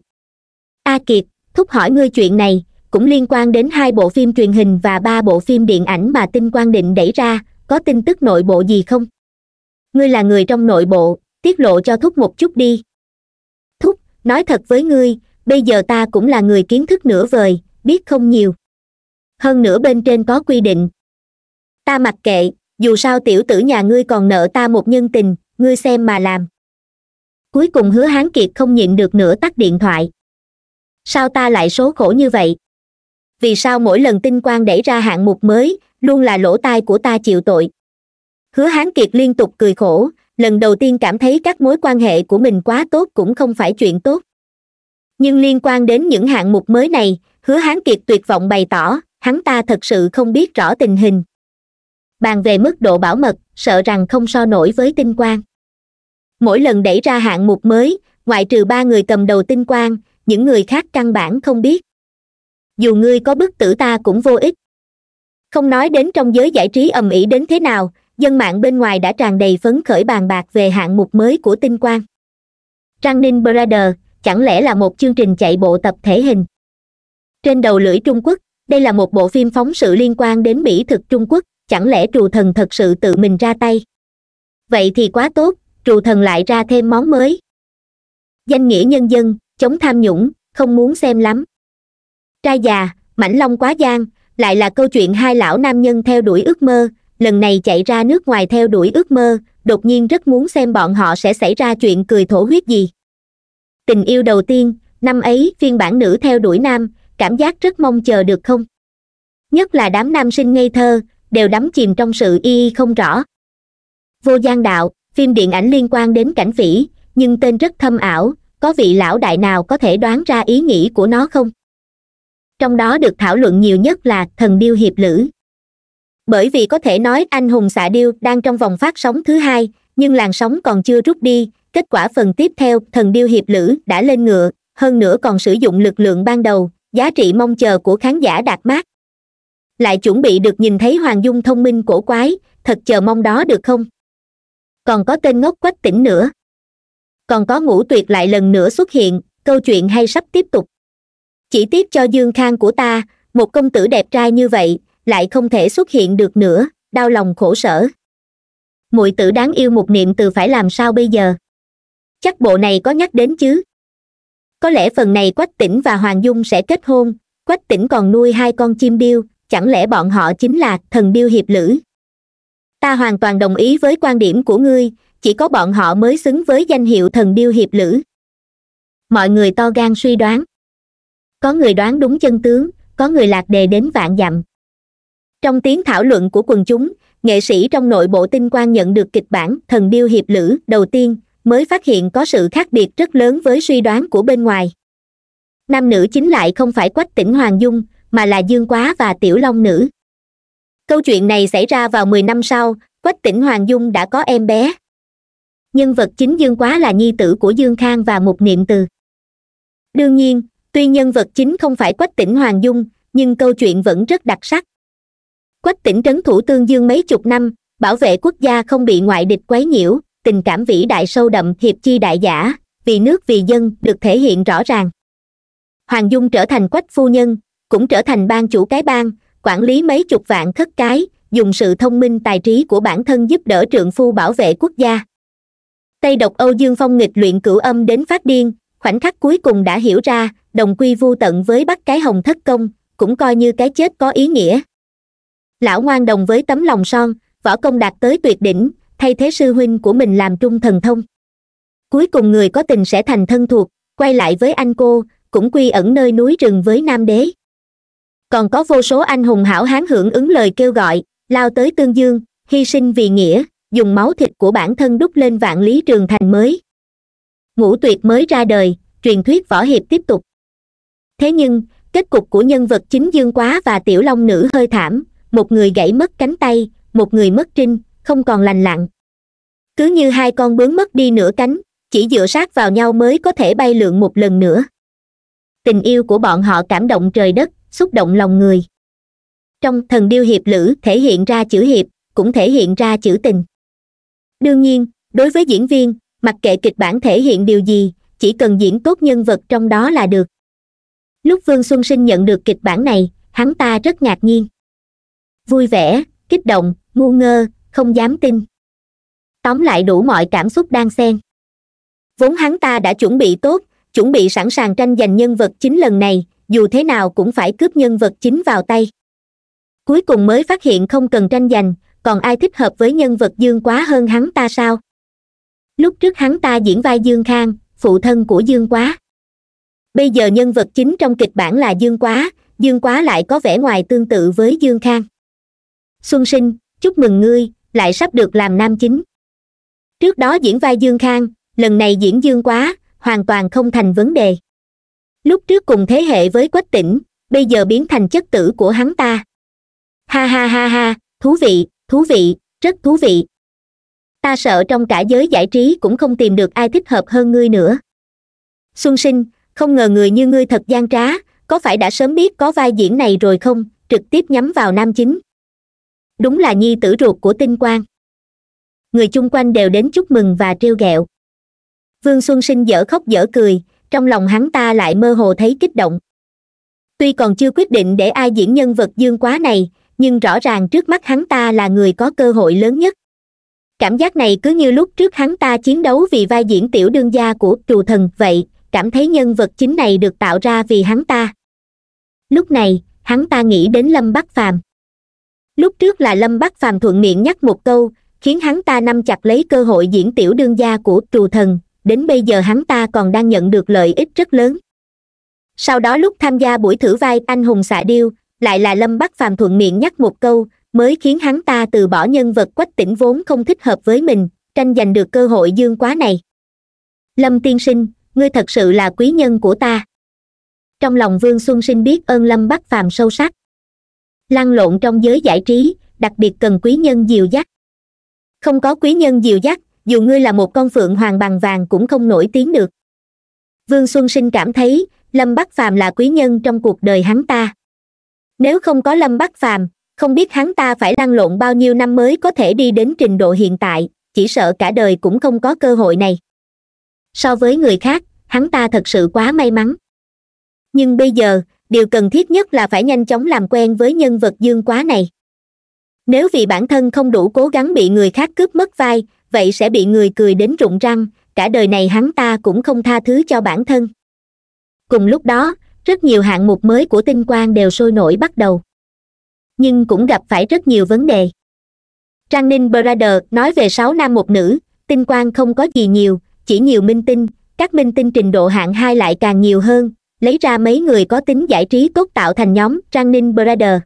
a kiệt thúc hỏi ngươi chuyện này cũng liên quan đến hai bộ phim truyền hình và ba bộ phim điện ảnh mà tinh quang định đẩy ra có tin tức nội bộ gì không ngươi là người trong nội bộ tiết lộ cho thúc một chút đi thúc nói thật với ngươi bây giờ ta cũng là người kiến thức nửa vời biết không nhiều hơn nữa bên trên có quy định ta mặc kệ dù sao tiểu tử nhà ngươi còn nợ ta một nhân tình ngươi xem mà làm cuối cùng hứa hán kiệt không nhịn được nữa tắt điện thoại sao ta lại số khổ như vậy vì sao mỗi lần tinh quang đẩy ra hạng mục mới luôn là lỗ tai của ta chịu tội hứa hán kiệt liên tục cười khổ lần đầu tiên cảm thấy các mối quan hệ của mình quá tốt cũng không phải chuyện tốt nhưng liên quan đến những hạng mục mới này hứa hán kiệt tuyệt vọng bày tỏ hắn ta thật sự không biết rõ tình hình bàn về mức độ bảo mật sợ rằng không so nổi với tinh quang mỗi lần đẩy ra hạng mục mới ngoại trừ ba người cầm đầu tinh quang những người khác căn bản không biết dù ngươi có bức tử ta cũng vô ích không nói đến trong giới giải trí ầm ĩ đến thế nào dân mạng bên ngoài đã tràn đầy phấn khởi bàn bạc về hạng mục mới của tinh quang trang ninh brother chẳng lẽ là một chương trình chạy bộ tập thể hình trên đầu lưỡi trung quốc đây là một bộ phim phóng sự liên quan đến mỹ thực trung quốc chẳng lẽ trù thần thật sự tự mình ra tay vậy thì quá tốt trù thần lại ra thêm món mới danh nghĩa nhân dân chống tham nhũng không muốn xem lắm trai già mãnh long quá gian lại là câu chuyện hai lão nam nhân theo đuổi ước mơ lần này chạy ra nước ngoài theo đuổi ước mơ đột nhiên rất muốn xem bọn họ sẽ xảy ra chuyện cười thổ huyết gì tình yêu đầu tiên năm ấy phiên bản nữ theo đuổi nam cảm giác rất mong chờ được không nhất là đám nam sinh ngây thơ đều đắm chìm trong sự y y không rõ vô gian đạo phim điện ảnh liên quan đến cảnh phỉ nhưng tên rất thâm ảo có vị lão đại nào có thể đoán ra ý nghĩ của nó không trong đó được thảo luận nhiều nhất là thần điêu hiệp lữ bởi vì có thể nói anh hùng xạ điêu đang trong vòng phát sóng thứ hai nhưng làn sóng còn chưa rút đi kết quả phần tiếp theo thần điêu hiệp lữ đã lên ngựa hơn nữa còn sử dụng lực lượng ban đầu giá trị mong chờ của khán giả đạt mát lại chuẩn bị được nhìn thấy hoàng dung thông minh cổ quái thật chờ mong đó được không còn có tên ngốc quách tỉnh nữa còn có ngũ tuyệt lại lần nữa xuất hiện câu chuyện hay sắp tiếp tục chỉ tiếp cho dương khang của ta một công tử đẹp trai như vậy lại không thể xuất hiện được nữa đau lòng khổ sở muội tử đáng yêu một niệm từ phải làm sao bây giờ chắc bộ này có nhắc đến chứ có lẽ phần này quách Tĩnh và hoàng dung sẽ kết hôn quách Tĩnh còn nuôi hai con chim điêu chẳng lẽ bọn họ chính là thần điêu hiệp lữ ta hoàn toàn đồng ý với quan điểm của ngươi chỉ có bọn họ mới xứng với danh hiệu thần điêu hiệp lữ mọi người to gan suy đoán có người đoán đúng chân tướng có người lạc đề đến vạn dặm trong tiếng thảo luận của quần chúng nghệ sĩ trong nội bộ tinh quan nhận được kịch bản thần điêu hiệp lữ đầu tiên mới phát hiện có sự khác biệt rất lớn với suy đoán của bên ngoài nam nữ chính lại không phải quách tỉnh hoàng dung mà là dương quá và tiểu long nữ câu chuyện này xảy ra vào 10 năm sau quách tỉnh hoàng dung đã có em bé nhân vật chính dương quá là nhi tử của dương khang và một niệm từ đương nhiên tuy nhân vật chính không phải quách tỉnh hoàng dung nhưng câu chuyện vẫn rất đặc sắc quách tỉnh trấn thủ tương dương mấy chục năm bảo vệ quốc gia không bị ngoại địch quấy nhiễu tình cảm vĩ đại sâu đậm hiệp chi đại giả vì nước vì dân được thể hiện rõ ràng hoàng dung trở thành quách phu nhân cũng trở thành ban chủ cái bang quản lý mấy chục vạn thất cái dùng sự thông minh tài trí của bản thân giúp đỡ trượng phu bảo vệ quốc gia tây độc âu dương phong nghịch luyện cửu âm đến phát điên khoảnh khắc cuối cùng đã hiểu ra đồng quy vu tận với bắt cái hồng thất công cũng coi như cái chết có ý nghĩa lão ngoan đồng với tấm lòng son võ công đạt tới tuyệt đỉnh thay thế sư huynh của mình làm trung thần thông cuối cùng người có tình sẽ thành thân thuộc quay lại với anh cô cũng quy ẩn nơi núi rừng với nam đế còn có vô số anh hùng hảo hán hưởng ứng lời kêu gọi lao tới tương dương hy sinh vì nghĩa dùng máu thịt của bản thân đúc lên vạn lý trường thành mới ngũ tuyệt mới ra đời truyền thuyết võ hiệp tiếp tục thế nhưng kết cục của nhân vật chính dương quá và tiểu long nữ hơi thảm một người gãy mất cánh tay một người mất trinh không còn lành lặn cứ như hai con bướm mất đi nửa cánh chỉ dựa sát vào nhau mới có thể bay lượn một lần nữa tình yêu của bọn họ cảm động trời đất xúc động lòng người trong thần điêu hiệp lữ thể hiện ra chữ hiệp cũng thể hiện ra chữ tình đương nhiên đối với diễn viên mặc kệ kịch bản thể hiện điều gì chỉ cần diễn tốt nhân vật trong đó là được lúc vương xuân sinh nhận được kịch bản này hắn ta rất ngạc nhiên vui vẻ kích động ngu ngơ không dám tin tóm lại đủ mọi cảm xúc đang xen vốn hắn ta đã chuẩn bị tốt chuẩn bị sẵn sàng tranh giành nhân vật chính lần này dù thế nào cũng phải cướp nhân vật chính vào tay cuối cùng mới phát hiện không cần tranh giành còn ai thích hợp với nhân vật dương quá hơn hắn ta sao lúc trước hắn ta diễn vai dương khang phụ thân của dương quá bây giờ nhân vật chính trong kịch bản là dương quá dương quá lại có vẻ ngoài tương tự với dương khang xuân sinh chúc mừng ngươi lại sắp được làm nam chính trước đó diễn vai dương khang lần này diễn dương quá hoàn toàn không thành vấn đề lúc trước cùng thế hệ với quách tỉnh bây giờ biến thành chất tử của hắn ta ha ha ha ha thú vị thú vị rất thú vị ta sợ trong cả giới giải trí cũng không tìm được ai thích hợp hơn ngươi nữa xuân sinh không ngờ người như ngươi thật gian trá có phải đã sớm biết có vai diễn này rồi không trực tiếp nhắm vào nam chính đúng là nhi tử ruột của tinh quang người chung quanh đều đến chúc mừng và trêu ghẹo vương xuân sinh dở khóc dở cười trong lòng hắn ta lại mơ hồ thấy kích động tuy còn chưa quyết định để ai diễn nhân vật dương quá này nhưng rõ ràng trước mắt hắn ta là người có cơ hội lớn nhất cảm giác này cứ như lúc trước hắn ta chiến đấu vì vai diễn tiểu đương gia của trù thần vậy cảm thấy nhân vật chính này được tạo ra vì hắn ta lúc này hắn ta nghĩ đến lâm bắc phàm lúc trước là lâm bắc phàm thuận miệng nhắc một câu khiến hắn ta nắm chặt lấy cơ hội diễn tiểu đương gia của trù thần đến bây giờ hắn ta còn đang nhận được lợi ích rất lớn sau đó lúc tham gia buổi thử vai anh hùng xạ điêu lại là lâm bắc phàm thuận miệng nhắc một câu mới khiến hắn ta từ bỏ nhân vật quách tỉnh vốn không thích hợp với mình tranh giành được cơ hội dương quá này lâm tiên sinh ngươi thật sự là quý nhân của ta trong lòng vương xuân sinh biết ơn lâm bắc phàm sâu sắc lăn lộn trong giới giải trí đặc biệt cần quý nhân dìu dắt không có quý nhân dìu dắt dù ngươi là một con phượng hoàng bằng vàng cũng không nổi tiếng được vương xuân sinh cảm thấy lâm bắc phàm là quý nhân trong cuộc đời hắn ta nếu không có lâm bắc phàm không biết hắn ta phải lăn lộn bao nhiêu năm mới có thể đi đến trình độ hiện tại chỉ sợ cả đời cũng không có cơ hội này so với người khác hắn ta thật sự quá may mắn nhưng bây giờ điều cần thiết nhất là phải nhanh chóng làm quen với nhân vật dương quá này nếu vì bản thân không đủ cố gắng bị người khác cướp mất vai vậy sẽ bị người cười đến rụng răng cả đời này hắn ta cũng không tha thứ cho bản thân cùng lúc đó rất nhiều hạng mục mới của tinh quang đều sôi nổi bắt đầu nhưng cũng gặp phải rất nhiều vấn đề trang ninh brother nói về sáu nam một nữ tinh quang không có gì nhiều chỉ nhiều minh tinh các minh tinh trình độ hạng hai lại càng nhiều hơn lấy ra mấy người có tính giải trí tốt tạo thành nhóm trang ninh brother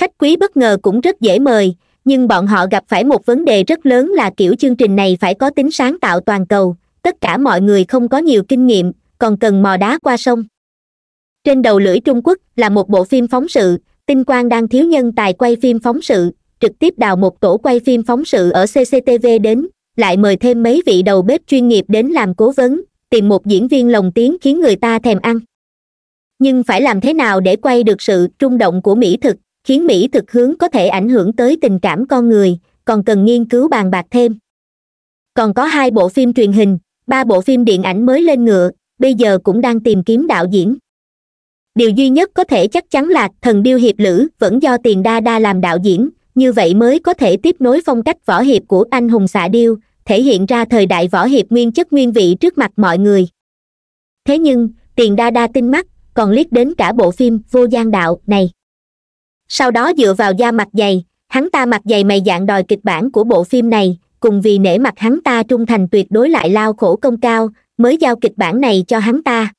khách quý bất ngờ cũng rất dễ mời nhưng bọn họ gặp phải một vấn đề rất lớn là kiểu chương trình này phải có tính sáng tạo toàn cầu tất cả mọi người không có nhiều kinh nghiệm còn cần mò đá qua sông trên đầu lưỡi trung quốc là một bộ phim phóng sự tinh quang đang thiếu nhân tài quay phim phóng sự trực tiếp đào một tổ quay phim phóng sự ở cctv đến lại mời thêm mấy vị đầu bếp chuyên nghiệp đến làm cố vấn tìm một diễn viên lồng tiếng khiến người ta thèm ăn nhưng phải làm thế nào để quay được sự trung động của mỹ thực khiến mỹ thực hướng có thể ảnh hưởng tới tình cảm con người còn cần nghiên cứu bàn bạc thêm còn có hai bộ phim truyền hình ba bộ phim điện ảnh mới lên ngựa bây giờ cũng đang tìm kiếm đạo diễn điều duy nhất có thể chắc chắn là thần điêu hiệp lữ vẫn do tiền đa đa làm đạo diễn như vậy mới có thể tiếp nối phong cách võ hiệp của anh hùng xạ điêu thể hiện ra thời đại võ hiệp nguyên chất nguyên vị trước mặt mọi người thế nhưng tiền đa đa tinh mắt còn liếc đến cả bộ phim vô gian đạo này sau đó dựa vào da mặt dày hắn ta mặt dày mày dạng đòi kịch bản của bộ phim này cùng vì nể mặt hắn ta trung thành tuyệt đối lại lao khổ công cao mới giao kịch bản này cho hắn ta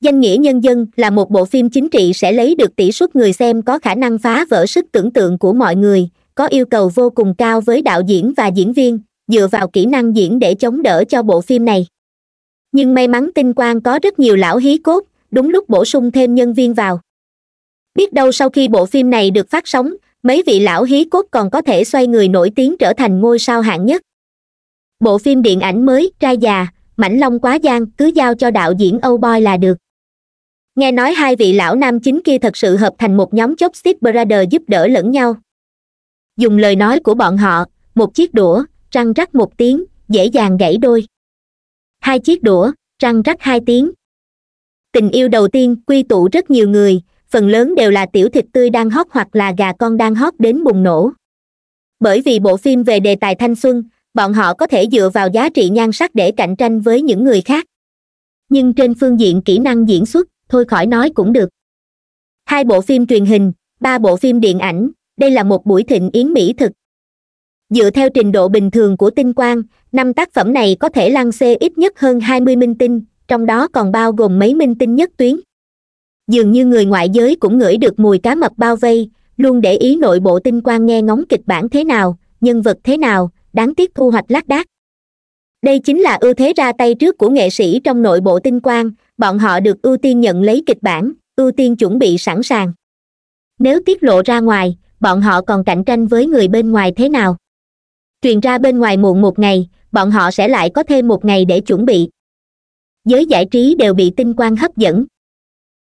danh nghĩa nhân dân là một bộ phim chính trị sẽ lấy được tỷ suất người xem có khả năng phá vỡ sức tưởng tượng của mọi người có yêu cầu vô cùng cao với đạo diễn và diễn viên dựa vào kỹ năng diễn để chống đỡ cho bộ phim này nhưng may mắn tinh quang có rất nhiều lão hí cốt đúng lúc bổ sung thêm nhân viên vào biết đâu sau khi bộ phim này được phát sóng mấy vị lão hí cốt còn có thể xoay người nổi tiếng trở thành ngôi sao hạng nhất bộ phim điện ảnh mới trai già mãnh long quá giang cứ giao cho đạo diễn âu boy là được nghe nói hai vị lão nam chính kia thật sự hợp thành một nhóm chốc steve brother giúp đỡ lẫn nhau dùng lời nói của bọn họ một chiếc đũa răng rắc một tiếng dễ dàng gãy đôi hai chiếc đũa răng rắc hai tiếng tình yêu đầu tiên quy tụ rất nhiều người phần lớn đều là tiểu thịt tươi đang hót hoặc là gà con đang hót đến bùng nổ bởi vì bộ phim về đề tài thanh xuân bọn họ có thể dựa vào giá trị nhan sắc để cạnh tranh với những người khác nhưng trên phương diện kỹ năng diễn xuất thôi khỏi nói cũng được hai bộ phim truyền hình ba bộ phim điện ảnh đây là một buổi thịnh yến mỹ thực dựa theo trình độ bình thường của tinh quang năm tác phẩm này có thể lăng xê ít nhất hơn hai mươi minh tinh trong đó còn bao gồm mấy minh tinh nhất tuyến dường như người ngoại giới cũng ngửi được mùi cá mập bao vây luôn để ý nội bộ tinh quang nghe ngóng kịch bản thế nào nhân vật thế nào đáng tiếc thu hoạch lác đác đây chính là ưu thế ra tay trước của nghệ sĩ trong nội bộ tinh quang bọn họ được ưu tiên nhận lấy kịch bản ưu tiên chuẩn bị sẵn sàng nếu tiết lộ ra ngoài bọn họ còn cạnh tranh với người bên ngoài thế nào truyền ra bên ngoài muộn một ngày bọn họ sẽ lại có thêm một ngày để chuẩn bị giới giải trí đều bị tinh quang hấp dẫn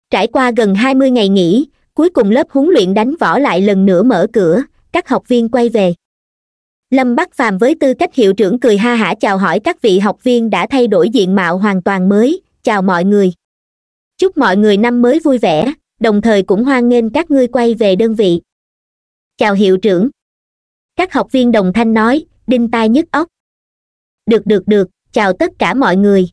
trải qua gần hai mươi ngày nghỉ cuối cùng lớp huấn luyện đánh võ lại lần nữa mở cửa các học viên quay về lâm bắc phàm với tư cách hiệu trưởng cười ha hả chào hỏi các vị học viên đã thay đổi diện mạo hoàn toàn mới chào mọi người chúc mọi người năm mới vui vẻ đồng thời cũng hoan nghênh các ngươi quay về đơn vị chào hiệu trưởng các học viên đồng thanh nói đinh tai nhức óc được được được chào tất cả mọi người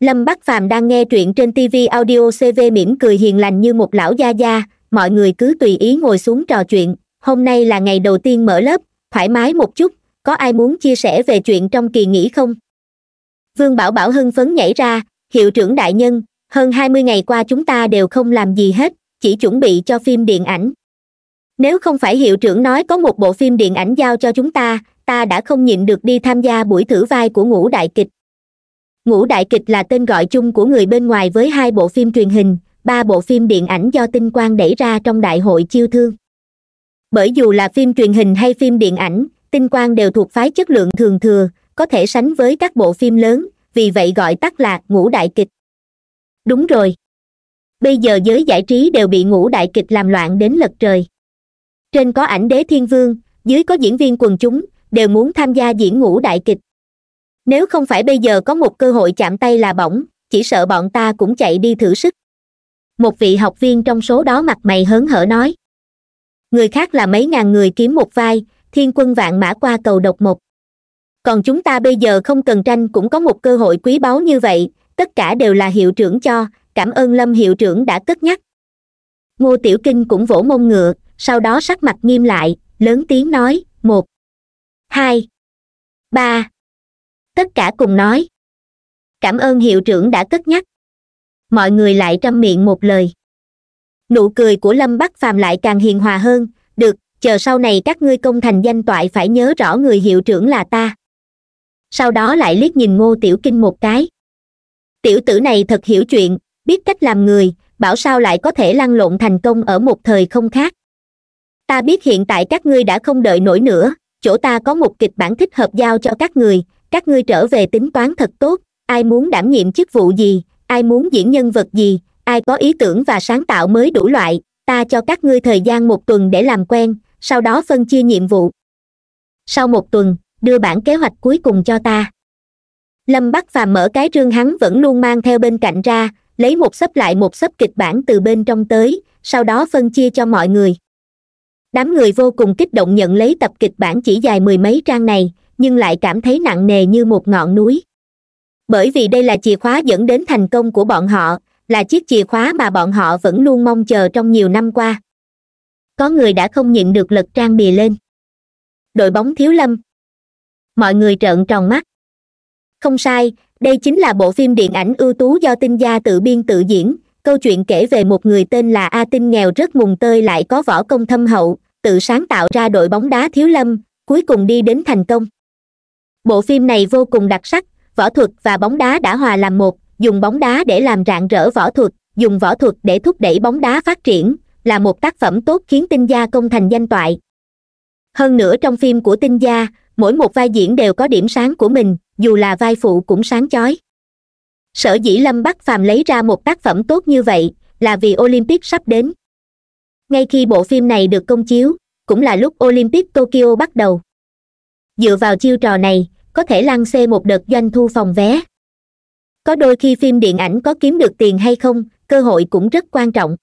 lâm bắc phàm đang nghe truyện trên tv audio cv mỉm cười hiền lành như một lão gia gia mọi người cứ tùy ý ngồi xuống trò chuyện hôm nay là ngày đầu tiên mở lớp thoải mái một chút có ai muốn chia sẻ về chuyện trong kỳ nghỉ không vương bảo bảo hưng phấn nhảy ra hiệu trưởng đại nhân hơn hai mươi ngày qua chúng ta đều không làm gì hết chỉ chuẩn bị cho phim điện ảnh nếu không phải hiệu trưởng nói có một bộ phim điện ảnh giao cho chúng ta ta đã không nhịn được đi tham gia buổi thử vai của ngũ đại kịch ngũ đại kịch là tên gọi chung của người bên ngoài với hai bộ phim truyền hình ba bộ phim điện ảnh do tinh quang đẩy ra trong đại hội chiêu thương bởi dù là phim truyền hình hay phim điện ảnh tinh quang đều thuộc phái chất lượng thường thừa có thể sánh với các bộ phim lớn vì vậy gọi tắt là ngũ đại kịch đúng rồi bây giờ giới giải trí đều bị ngũ đại kịch làm loạn đến lật trời trên có ảnh đế thiên vương dưới có diễn viên quần chúng đều muốn tham gia diễn ngũ đại kịch nếu không phải bây giờ có một cơ hội chạm tay là bỏng chỉ sợ bọn ta cũng chạy đi thử sức một vị học viên trong số đó mặt mày hớn hở nói người khác là mấy ngàn người kiếm một vai thiên quân vạn mã qua cầu độc một còn chúng ta bây giờ không cần tranh cũng có một cơ hội quý báu như vậy tất cả đều là hiệu trưởng cho cảm ơn lâm hiệu trưởng đã cất nhắc ngô tiểu kinh cũng vỗ mông ngựa sau đó sắc mặt nghiêm lại lớn tiếng nói một hai ba tất cả cùng nói cảm ơn hiệu trưởng đã cất nhắc mọi người lại trăm miệng một lời nụ cười của lâm bắc phàm lại càng hiền hòa hơn được chờ sau này các ngươi công thành danh toại phải nhớ rõ người hiệu trưởng là ta sau đó lại liếc nhìn ngô tiểu kinh một cái tiểu tử này thật hiểu chuyện biết cách làm người bảo sao lại có thể lăn lộn thành công ở một thời không khác ta biết hiện tại các ngươi đã không đợi nổi nữa chỗ ta có một kịch bản thích hợp giao cho các người các ngươi trở về tính toán thật tốt ai muốn đảm nhiệm chức vụ gì ai muốn diễn nhân vật gì ai có ý tưởng và sáng tạo mới đủ loại ta cho các ngươi thời gian một tuần để làm quen sau đó phân chia nhiệm vụ sau một tuần đưa bản kế hoạch cuối cùng cho ta lâm bắc phàm mở cái rương hắn vẫn luôn mang theo bên cạnh ra lấy một sấp lại một sấp kịch bản từ bên trong tới sau đó phân chia cho mọi người đám người vô cùng kích động nhận lấy tập kịch bản chỉ dài mười mấy trang này nhưng lại cảm thấy nặng nề như một ngọn núi bởi vì đây là chìa khóa dẫn đến thành công của bọn họ là chiếc chìa khóa mà bọn họ vẫn luôn mong chờ trong nhiều năm qua có người đã không nhịn được lật trang bìa lên đội bóng thiếu lâm mọi người trợn tròn mắt không sai đây chính là bộ phim điện ảnh ưu tú do tinh gia tự biên tự diễn câu chuyện kể về một người tên là a tinh nghèo rất mùng tơi lại có võ công thâm hậu tự sáng tạo ra đội bóng đá thiếu lâm cuối cùng đi đến thành công bộ phim này vô cùng đặc sắc võ thuật và bóng đá đã hòa làm một dùng bóng đá để làm rạng rỡ võ thuật dùng võ thuật để thúc đẩy bóng đá phát triển là một tác phẩm tốt khiến tinh gia công thành danh toại hơn nữa trong phim của tinh gia mỗi một vai diễn đều có điểm sáng của mình dù là vai phụ cũng sáng chói sở dĩ lâm bắc phàm lấy ra một tác phẩm tốt như vậy là vì olympic sắp đến ngay khi bộ phim này được công chiếu cũng là lúc olympic tokyo bắt đầu dựa vào chiêu trò này có thể lăn xê một đợt doanh thu phòng vé có đôi khi phim điện ảnh có kiếm được tiền hay không cơ hội cũng rất quan trọng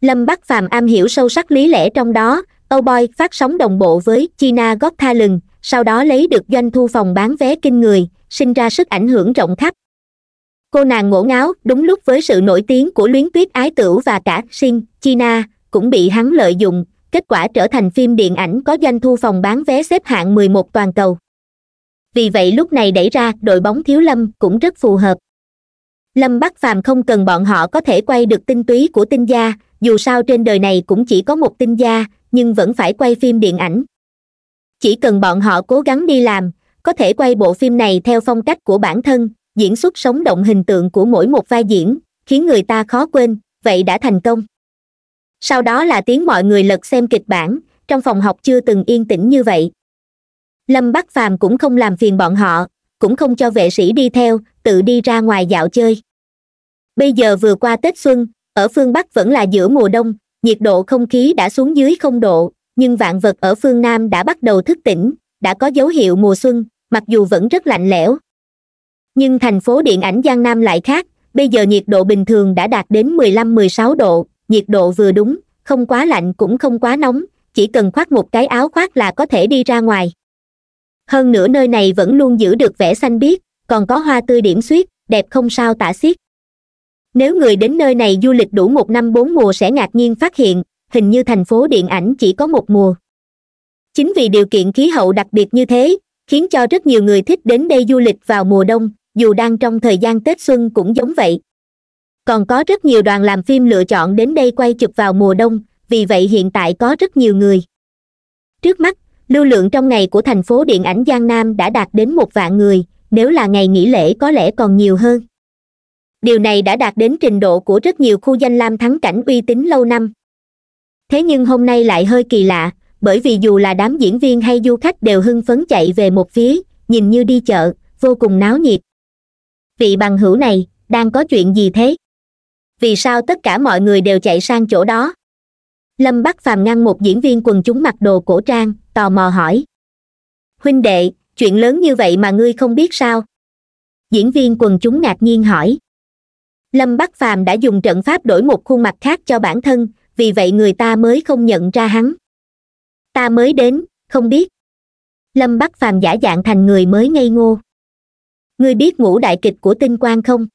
lâm bắc phàm am hiểu sâu sắc lý lẽ trong đó âu boy phát sóng đồng bộ với china got talent sau đó lấy được doanh thu phòng bán vé kinh người sinh ra sức ảnh hưởng rộng khắp cô nàng ngổ ngáo đúng lúc với sự nổi tiếng của luyến tuyết ái tửu và cả shin china cũng bị hắn lợi dụng kết quả trở thành phim điện ảnh có doanh thu phòng bán vé xếp hạng 11 toàn cầu vì vậy lúc này đẩy ra đội bóng thiếu lâm cũng rất phù hợp lâm bắc phàm không cần bọn họ có thể quay được tinh túy của tinh gia dù sao trên đời này cũng chỉ có một tinh gia nhưng vẫn phải quay phim điện ảnh chỉ cần bọn họ cố gắng đi làm có thể quay bộ phim này theo phong cách của bản thân diễn xuất sống động hình tượng của mỗi một vai diễn khiến người ta khó quên vậy đã thành công sau đó là tiếng mọi người lật xem kịch bản trong phòng học chưa từng yên tĩnh như vậy lâm bắc phàm cũng không làm phiền bọn họ cũng không cho vệ sĩ đi theo tự đi ra ngoài dạo chơi bây giờ vừa qua tết xuân ở phương bắc vẫn là giữa mùa đông nhiệt độ không khí đã xuống dưới không độ nhưng vạn vật ở phương nam đã bắt đầu thức tỉnh đã có dấu hiệu mùa xuân mặc dù vẫn rất lạnh lẽo nhưng thành phố điện ảnh giang nam lại khác bây giờ nhiệt độ bình thường đã đạt đến mười lăm mười sáu độ nhiệt độ vừa đúng không quá lạnh cũng không quá nóng chỉ cần khoác một cái áo khoác là có thể đi ra ngoài hơn nữa nơi này vẫn luôn giữ được vẻ xanh biếc còn có hoa tươi điểm xuyết đẹp không sao tả xiết nếu người đến nơi này du lịch đủ một năm bốn mùa sẽ ngạc nhiên phát hiện hình như thành phố điện ảnh chỉ có một mùa chính vì điều kiện khí hậu đặc biệt như thế khiến cho rất nhiều người thích đến đây du lịch vào mùa đông dù đang trong thời gian tết xuân cũng giống vậy còn có rất nhiều đoàn làm phim lựa chọn đến đây quay chụp vào mùa đông vì vậy hiện tại có rất nhiều người trước mắt lưu lượng trong ngày của thành phố điện ảnh giang nam đã đạt đến một vạn người nếu là ngày nghỉ lễ có lẽ còn nhiều hơn điều này đã đạt đến trình độ của rất nhiều khu danh lam thắng cảnh uy tín lâu năm thế nhưng hôm nay lại hơi kỳ lạ bởi vì dù là đám diễn viên hay du khách đều hưng phấn chạy về một phía nhìn như đi chợ vô cùng náo nhiệt vị bằng hữu này đang có chuyện gì thế vì sao tất cả mọi người đều chạy sang chỗ đó lâm bắc phàm ngăn một diễn viên quần chúng mặc đồ cổ trang tò mò hỏi huynh đệ chuyện lớn như vậy mà ngươi không biết sao diễn viên quần chúng ngạc nhiên hỏi lâm bắc phàm đã dùng trận pháp đổi một khuôn mặt khác cho bản thân vì vậy người ta mới không nhận ra hắn ta mới đến không biết lâm bắc phàm giả dạng thành người mới ngây ngô ngươi biết ngũ đại kịch của tinh quang không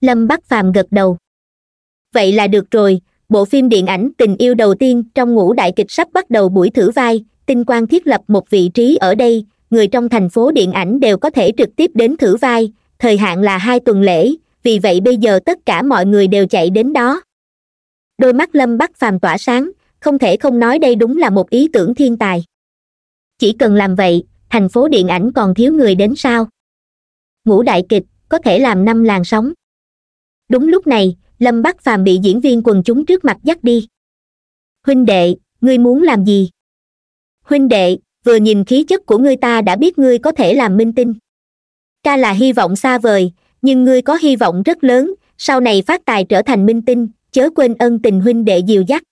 lâm bắc phàm gật đầu vậy là được rồi bộ phim điện ảnh tình yêu đầu tiên trong ngũ đại kịch sắp bắt đầu buổi thử vai tinh quang thiết lập một vị trí ở đây người trong thành phố điện ảnh đều có thể trực tiếp đến thử vai thời hạn là hai tuần lễ vì vậy bây giờ tất cả mọi người đều chạy đến đó đôi mắt lâm bắc phàm tỏa sáng không thể không nói đây đúng là một ý tưởng thiên tài chỉ cần làm vậy thành phố điện ảnh còn thiếu người đến sao ngũ đại kịch có thể làm năm làn sóng đúng lúc này lâm bắc phàm bị diễn viên quần chúng trước mặt dắt đi huynh đệ ngươi muốn làm gì huynh đệ vừa nhìn khí chất của ngươi ta đã biết ngươi có thể làm minh tinh ca là hy vọng xa vời nhưng ngươi có hy vọng rất lớn sau này phát tài trở thành minh tinh chớ quên ân tình huynh đệ dìu dắt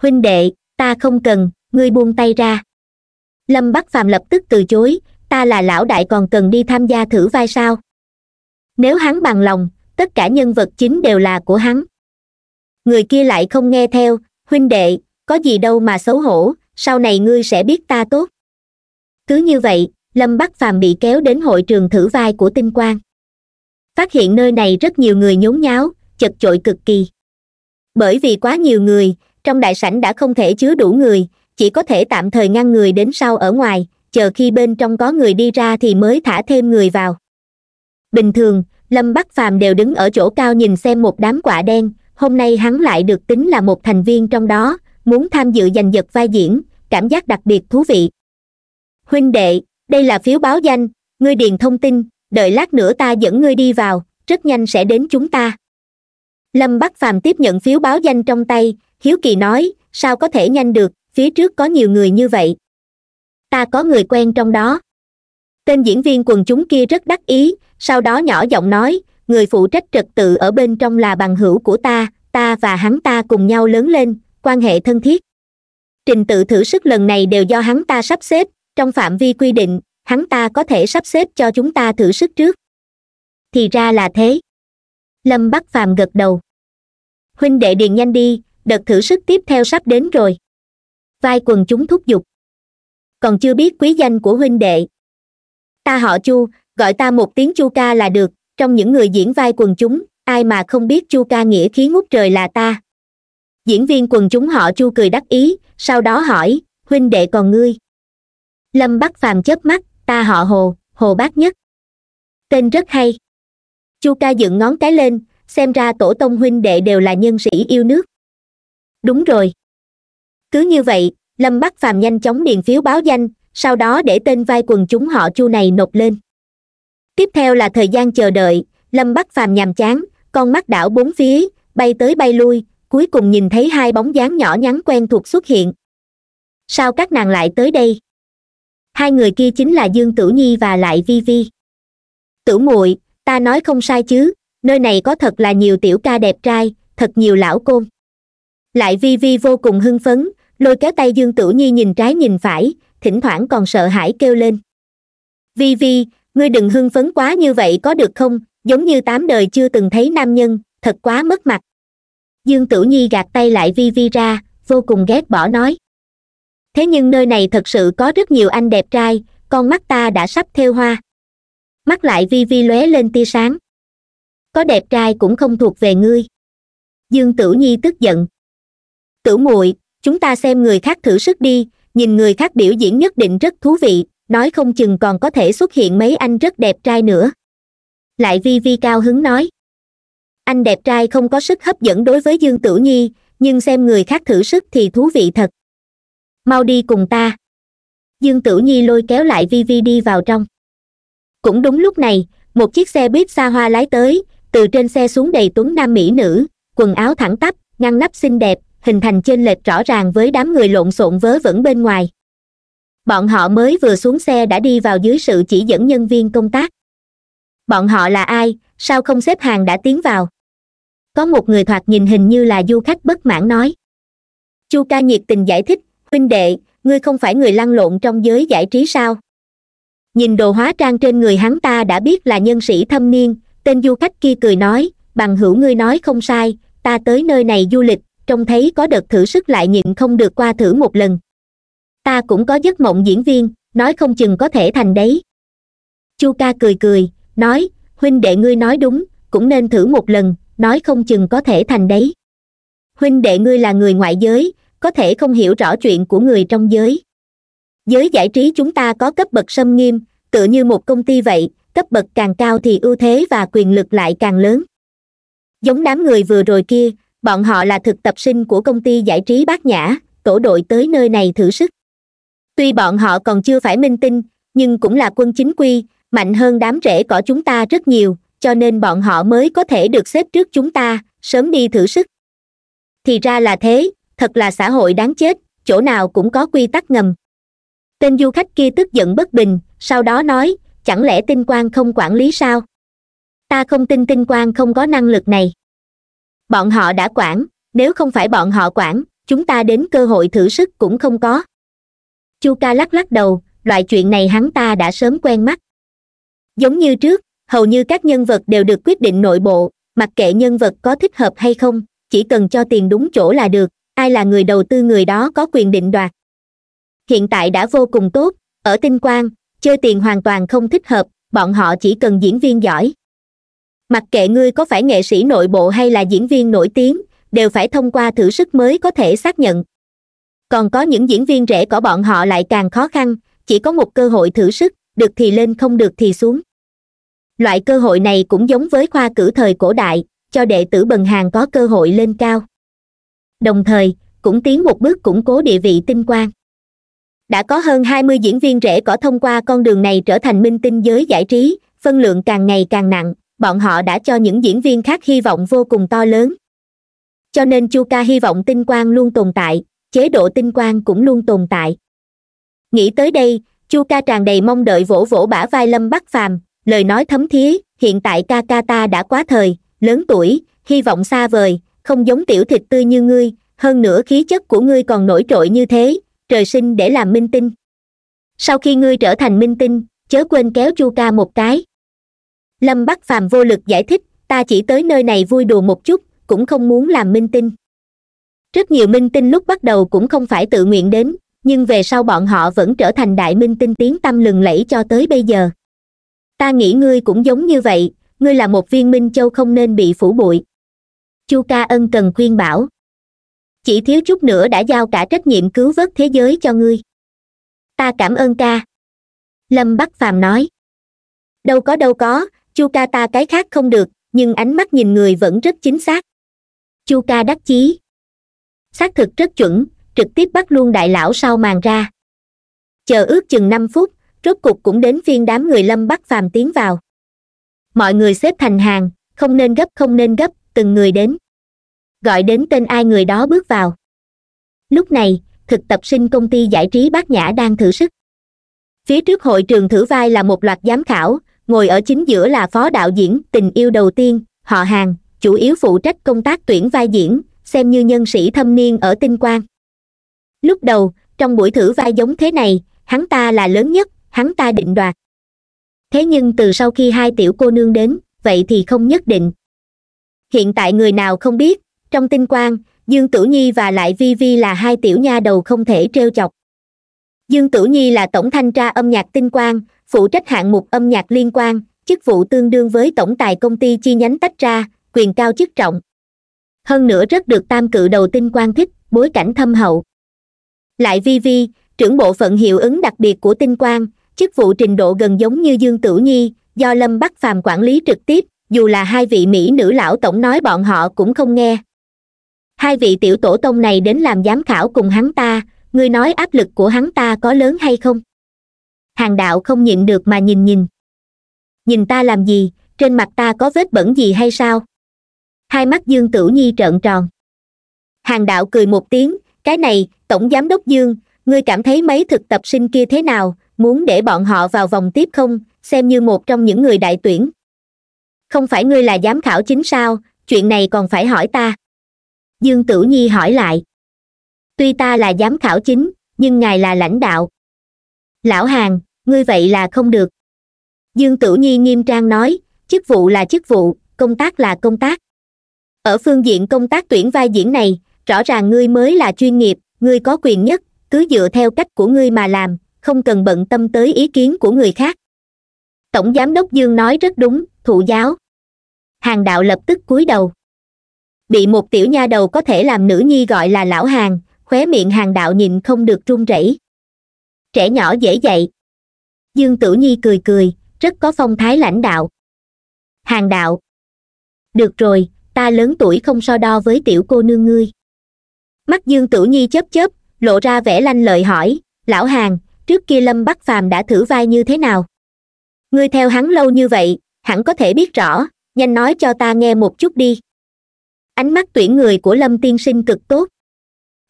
huynh đệ ta không cần ngươi buông tay ra lâm bắc phàm lập tức từ chối ta là lão đại còn cần đi tham gia thử vai sao nếu hắn bằng lòng tất cả nhân vật chính đều là của hắn người kia lại không nghe theo huynh đệ có gì đâu mà xấu hổ sau này ngươi sẽ biết ta tốt cứ như vậy lâm bắc phàm bị kéo đến hội trường thử vai của tinh quang phát hiện nơi này rất nhiều người nhốn nháo chật chội cực kỳ bởi vì quá nhiều người trong đại sảnh đã không thể chứa đủ người chỉ có thể tạm thời ngăn người đến sau ở ngoài chờ khi bên trong có người đi ra thì mới thả thêm người vào bình thường lâm bắc phàm đều đứng ở chỗ cao nhìn xem một đám quả đen hôm nay hắn lại được tính là một thành viên trong đó muốn tham dự giành giật vai diễn cảm giác đặc biệt thú vị huynh đệ đây là phiếu báo danh ngươi điền thông tin đợi lát nữa ta dẫn ngươi đi vào rất nhanh sẽ đến chúng ta lâm bắc phàm tiếp nhận phiếu báo danh trong tay hiếu kỳ nói sao có thể nhanh được phía trước có nhiều người như vậy ta có người quen trong đó tên diễn viên quần chúng kia rất đắc ý sau đó nhỏ giọng nói người phụ trách trật tự ở bên trong là bằng hữu của ta ta và hắn ta cùng nhau lớn lên quan hệ thân thiết trình tự thử sức lần này đều do hắn ta sắp xếp trong phạm vi quy định hắn ta có thể sắp xếp cho chúng ta thử sức trước thì ra là thế lâm bắc phàm gật đầu huynh đệ điền nhanh đi đợt thử sức tiếp theo sắp đến rồi vai quần chúng thúc giục còn chưa biết quý danh của huynh đệ ta họ chu gọi ta một tiếng chu ca là được trong những người diễn vai quần chúng ai mà không biết chu ca nghĩa khí ngút trời là ta diễn viên quần chúng họ chu cười đắc ý sau đó hỏi huynh đệ còn ngươi lâm bắc phàm chớp mắt ta họ hồ hồ bác nhất tên rất hay chu ca dựng ngón cái lên xem ra tổ tông huynh đệ đều là nhân sĩ yêu nước đúng rồi cứ như vậy lâm bắc phàm nhanh chóng điền phiếu báo danh sau đó để tên vai quần chúng họ chu này nộp lên tiếp theo là thời gian chờ đợi lâm bắc phàm nhàm chán con mắt đảo bốn phía bay tới bay lui cuối cùng nhìn thấy hai bóng dáng nhỏ nhắn quen thuộc xuất hiện sao các nàng lại tới đây hai người kia chính là dương tử nhi và lại vi vi tử muội ta nói không sai chứ nơi này có thật là nhiều tiểu ca đẹp trai thật nhiều lão côn lại vi vi vô cùng hưng phấn lôi kéo tay dương tử nhi nhìn trái nhìn phải thỉnh thoảng còn sợ hãi kêu lên vi vi ngươi đừng hưng phấn quá như vậy có được không giống như tám đời chưa từng thấy nam nhân thật quá mất mặt dương tử nhi gạt tay lại vi vi ra vô cùng ghét bỏ nói thế nhưng nơi này thật sự có rất nhiều anh đẹp trai con mắt ta đã sắp theo hoa mắt lại vi vi lóe lên tia sáng có đẹp trai cũng không thuộc về ngươi dương tử nhi tức giận tử muội chúng ta xem người khác thử sức đi nhìn người khác biểu diễn nhất định rất thú vị nói không chừng còn có thể xuất hiện mấy anh rất đẹp trai nữa lại vi vi cao hứng nói anh đẹp trai không có sức hấp dẫn đối với dương tử nhi nhưng xem người khác thử sức thì thú vị thật mau đi cùng ta dương tử nhi lôi kéo lại vi vi đi vào trong cũng đúng lúc này một chiếc xe buýt xa hoa lái tới từ trên xe xuống đầy tuấn nam mỹ nữ quần áo thẳng tắp ngăn nắp xinh đẹp hình thành chênh lệch rõ ràng với đám người lộn xộn vớ vẩn bên ngoài bọn họ mới vừa xuống xe đã đi vào dưới sự chỉ dẫn nhân viên công tác bọn họ là ai sao không xếp hàng đã tiến vào có một người thoạt nhìn hình như là du khách bất mãn nói chu ca nhiệt tình giải thích huynh đệ ngươi không phải người lăn lộn trong giới giải trí sao nhìn đồ hóa trang trên người hắn ta đã biết là nhân sĩ thâm niên tên du khách kia cười nói bằng hữu ngươi nói không sai ta tới nơi này du lịch trông thấy có đợt thử sức lại nhịn không được qua thử một lần ta cũng có giấc mộng diễn viên nói không chừng có thể thành đấy chu ca cười cười nói huynh đệ ngươi nói đúng cũng nên thử một lần nói không chừng có thể thành đấy huynh đệ ngươi là người ngoại giới có thể không hiểu rõ chuyện của người trong giới giới giải trí chúng ta có cấp bậc sâm nghiêm tựa như một công ty vậy cấp bậc càng cao thì ưu thế và quyền lực lại càng lớn giống đám người vừa rồi kia bọn họ là thực tập sinh của công ty giải trí bát nhã tổ đội tới nơi này thử sức tuy bọn họ còn chưa phải minh tinh nhưng cũng là quân chính quy mạnh hơn đám rễ cỏ chúng ta rất nhiều cho nên bọn họ mới có thể được xếp trước chúng ta sớm đi thử sức thì ra là thế thật là xã hội đáng chết chỗ nào cũng có quy tắc ngầm tên du khách kia tức giận bất bình sau đó nói chẳng lẽ tinh quang không quản lý sao ta không tin tinh quang không có năng lực này bọn họ đã quản nếu không phải bọn họ quản chúng ta đến cơ hội thử sức cũng không có chu ca lắc lắc đầu loại chuyện này hắn ta đã sớm quen mắt giống như trước hầu như các nhân vật đều được quyết định nội bộ mặc kệ nhân vật có thích hợp hay không chỉ cần cho tiền đúng chỗ là được ai là người đầu tư người đó có quyền định đoạt hiện tại đã vô cùng tốt ở tinh quang chơi tiền hoàn toàn không thích hợp bọn họ chỉ cần diễn viên giỏi mặc kệ ngươi có phải nghệ sĩ nội bộ hay là diễn viên nổi tiếng đều phải thông qua thử sức mới có thể xác nhận còn có những diễn viên rẻ của bọn họ lại càng khó khăn chỉ có một cơ hội thử sức được thì lên không được thì xuống loại cơ hội này cũng giống với khoa cử thời cổ đại cho đệ tử bần hàng có cơ hội lên cao đồng thời cũng tiến một bước củng cố địa vị tinh quang đã có hơn hai mươi diễn viên rễ cỏ thông qua con đường này trở thành minh tinh giới giải trí phân lượng càng ngày càng nặng bọn họ đã cho những diễn viên khác hy vọng vô cùng to lớn cho nên chu ca hy vọng tinh quang luôn tồn tại chế độ tinh quang cũng luôn tồn tại nghĩ tới đây chu ca tràn đầy mong đợi vỗ vỗ bả vai lâm bắc phàm lời nói thấm thía hiện tại ca ca ta đã quá thời lớn tuổi hy vọng xa vời không giống tiểu thịt tươi như ngươi hơn nữa khí chất của ngươi còn nổi trội như thế trời sinh để làm minh tinh sau khi ngươi trở thành minh tinh chớ quên kéo chu ca một cái lâm bắc phàm vô lực giải thích ta chỉ tới nơi này vui đùa một chút cũng không muốn làm minh tinh rất nhiều minh tinh lúc bắt đầu cũng không phải tự nguyện đến nhưng về sau bọn họ vẫn trở thành đại minh tinh tiếng tâm lừng lẫy cho tới bây giờ ta nghĩ ngươi cũng giống như vậy ngươi là một viên minh châu không nên bị phủ bụi chu ca ân cần khuyên bảo chỉ thiếu chút nữa đã giao cả trách nhiệm cứu vớt thế giới cho ngươi ta cảm ơn ca lâm bắc phàm nói đâu có đâu có Chu ca ta cái khác không được nhưng ánh mắt nhìn người vẫn rất chính xác Chu ca đắc chí xác thực rất chuẩn trực tiếp bắt luôn đại lão sau màn ra chờ ước chừng năm phút rốt cục cũng đến phiên đám người lâm bắt phàm tiến vào mọi người xếp thành hàng không nên gấp không nên gấp từng người đến gọi đến tên ai người đó bước vào lúc này thực tập sinh công ty giải trí bát nhã đang thử sức phía trước hội trường thử vai là một loạt giám khảo ngồi ở chính giữa là phó đạo diễn tình yêu đầu tiên họ hàng chủ yếu phụ trách công tác tuyển vai diễn xem như nhân sĩ thâm niên ở tinh quang lúc đầu trong buổi thử vai giống thế này hắn ta là lớn nhất hắn ta định đoạt thế nhưng từ sau khi hai tiểu cô nương đến vậy thì không nhất định hiện tại người nào không biết trong tinh quang dương tử nhi và lại vi vi là hai tiểu nha đầu không thể t chọc dương tử nhi là tổng thanh tra âm nhạc tinh quang phụ trách hạng mục âm nhạc liên quan chức vụ tương đương với tổng tài công ty chi nhánh tách ra quyền cao chức trọng hơn nữa rất được tam cự đầu tinh quan thích bối cảnh thâm hậu lại vi vi trưởng bộ phận hiệu ứng đặc biệt của tinh quan, chức vụ trình độ gần giống như dương tử nhi do lâm bắc phàm quản lý trực tiếp dù là hai vị mỹ nữ lão tổng nói bọn họ cũng không nghe hai vị tiểu tổ tông này đến làm giám khảo cùng hắn ta người nói áp lực của hắn ta có lớn hay không hàng đạo không nhịn được mà nhìn nhìn nhìn ta làm gì trên mặt ta có vết bẩn gì hay sao hai mắt dương tử nhi trợn tròn hàng đạo cười một tiếng cái này tổng giám đốc dương ngươi cảm thấy mấy thực tập sinh kia thế nào muốn để bọn họ vào vòng tiếp không xem như một trong những người đại tuyển không phải ngươi là giám khảo chính sao chuyện này còn phải hỏi ta dương tử nhi hỏi lại tuy ta là giám khảo chính nhưng ngài là lãnh đạo lão hàng ngươi vậy là không được dương tử nhi nghiêm trang nói chức vụ là chức vụ công tác là công tác ở phương diện công tác tuyển vai diễn này rõ ràng ngươi mới là chuyên nghiệp ngươi có quyền nhất cứ dựa theo cách của ngươi mà làm không cần bận tâm tới ý kiến của người khác tổng giám đốc dương nói rất đúng thụ giáo hàng đạo lập tức cúi đầu bị một tiểu nha đầu có thể làm nữ nhi gọi là lão hàng khóe miệng hàng đạo nhìn không được run rẩy trẻ nhỏ dễ dạy dương tử nhi cười cười rất có phong thái lãnh đạo hàng đạo được rồi ta lớn tuổi không so đo với tiểu cô nương ngươi mắt dương tử nhi chớp chớp lộ ra vẻ lanh lợi hỏi lão hàng trước kia lâm bắc phàm đã thử vai như thế nào ngươi theo hắn lâu như vậy hẳn có thể biết rõ nhanh nói cho ta nghe một chút đi ánh mắt tuyển người của lâm tiên sinh cực tốt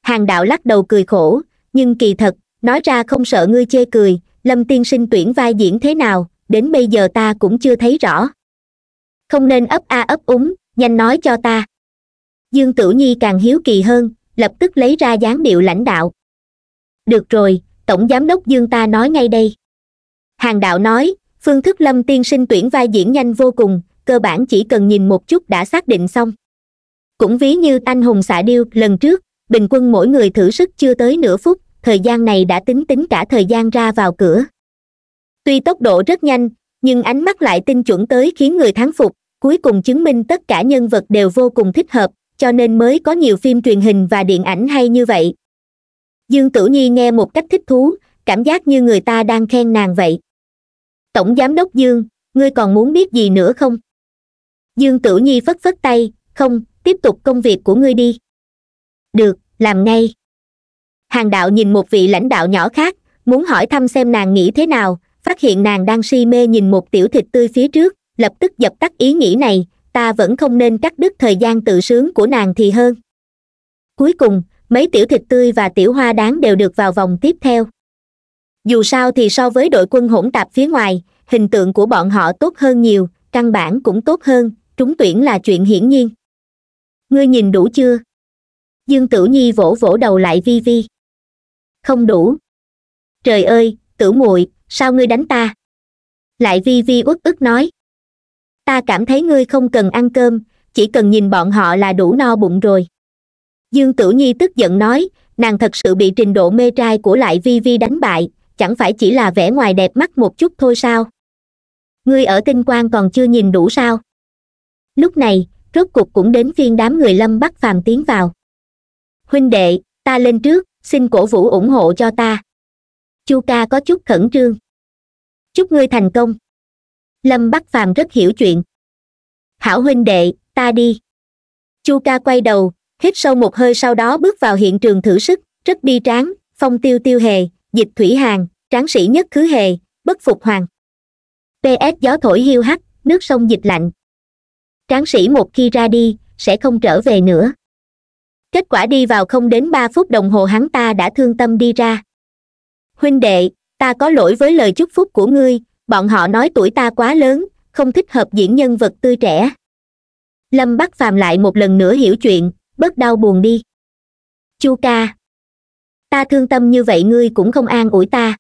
hàng đạo lắc đầu cười khổ nhưng kỳ thật nói ra không sợ ngươi chê cười lâm tiên sinh tuyển vai diễn thế nào đến bây giờ ta cũng chưa thấy rõ không nên ấp a ấp úng nhanh nói cho ta dương tử nhi càng hiếu kỳ hơn lập tức lấy ra dáng điệu lãnh đạo được rồi tổng giám đốc dương ta nói ngay đây hàng đạo nói phương thức lâm tiên sinh tuyển vai diễn nhanh vô cùng cơ bản chỉ cần nhìn một chút đã xác định xong cũng ví như anh hùng xạ điêu lần trước bình quân mỗi người thử sức chưa tới nửa phút thời gian này đã tính tính cả thời gian ra vào cửa tuy tốc độ rất nhanh nhưng ánh mắt lại tinh chuẩn tới khiến người thắng phục cuối cùng chứng minh tất cả nhân vật đều vô cùng thích hợp cho nên mới có nhiều phim truyền hình và điện ảnh hay như vậy dương tử nhi nghe một cách thích thú cảm giác như người ta đang khen nàng vậy tổng giám đốc dương ngươi còn muốn biết gì nữa không dương tử nhi phất phất tay không tiếp tục công việc của ngươi đi được làm ngay hàng đạo nhìn một vị lãnh đạo nhỏ khác muốn hỏi thăm xem nàng nghĩ thế nào phát hiện nàng đang si mê nhìn một tiểu thịt tươi phía trước lập tức dập tắt ý nghĩ này ta vẫn không nên cắt đứt thời gian tự sướng của nàng thì hơn cuối cùng mấy tiểu thịt tươi và tiểu hoa đáng đều được vào vòng tiếp theo dù sao thì so với đội quân hỗn tạp phía ngoài hình tượng của bọn họ tốt hơn nhiều căn bản cũng tốt hơn trúng tuyển là chuyện hiển nhiên ngươi nhìn đủ chưa dương tử nhi vỗ vỗ đầu lại vi vi không đủ trời ơi tử muội sao ngươi đánh ta lại vi vi uất ức nói ta cảm thấy ngươi không cần ăn cơm chỉ cần nhìn bọn họ là đủ no bụng rồi dương tử nhi tức giận nói nàng thật sự bị trình độ mê trai của lại vi vi đánh bại chẳng phải chỉ là vẻ ngoài đẹp mắt một chút thôi sao ngươi ở tinh quang còn chưa nhìn đủ sao lúc này rốt cục cũng đến phiên đám người lâm bắc phàm tiến vào huynh đệ ta lên trước xin cổ vũ ủng hộ cho ta chu ca có chút khẩn trương chúc ngươi thành công lâm bắc phàm rất hiểu chuyện hảo huynh đệ ta đi chu ca quay đầu hít sâu một hơi sau đó bước vào hiện trường thử sức rất bi tráng phong tiêu tiêu hề dịch thủy hàn tráng sĩ nhất khứ hề bất phục hoàng ps gió thổi hiu hắt nước sông dịch lạnh tráng sĩ một khi ra đi sẽ không trở về nữa kết quả đi vào không đến ba phút đồng hồ hắn ta đã thương tâm đi ra huynh đệ ta có lỗi với lời chúc phúc của ngươi bọn họ nói tuổi ta quá lớn không thích hợp diễn nhân vật tươi trẻ lâm bắc phàm lại một lần nữa hiểu chuyện bớt đau buồn đi chu ca ta thương tâm như vậy ngươi cũng không an ủi ta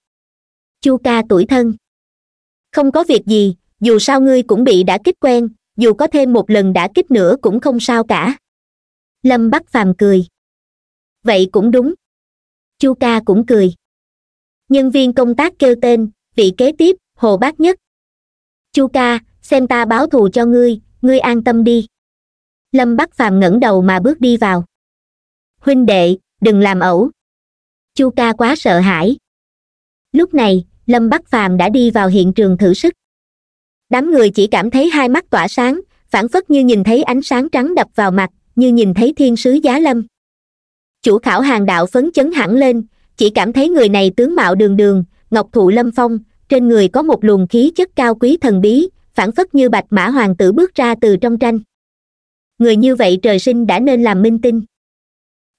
chu ca tuổi thân không có việc gì dù sao ngươi cũng bị đã kích quen dù có thêm một lần đã kích nữa cũng không sao cả lâm bắc phàm cười vậy cũng đúng chu ca cũng cười nhân viên công tác kêu tên vị kế tiếp hồ bác nhất chu ca xem ta báo thù cho ngươi ngươi an tâm đi lâm bắc phàm ngẩng đầu mà bước đi vào huynh đệ đừng làm ẩu chu ca quá sợ hãi lúc này lâm bắc phàm đã đi vào hiện trường thử sức đám người chỉ cảm thấy hai mắt tỏa sáng phản phất như nhìn thấy ánh sáng trắng đập vào mặt như nhìn thấy thiên sứ giá lâm chủ khảo hàng đạo phấn chấn hẳn lên chỉ cảm thấy người này tướng mạo đường đường ngọc thụ lâm phong trên người có một luồng khí chất cao quý thần bí phản phất như bạch mã hoàng tử bước ra từ trong tranh người như vậy trời sinh đã nên làm minh tinh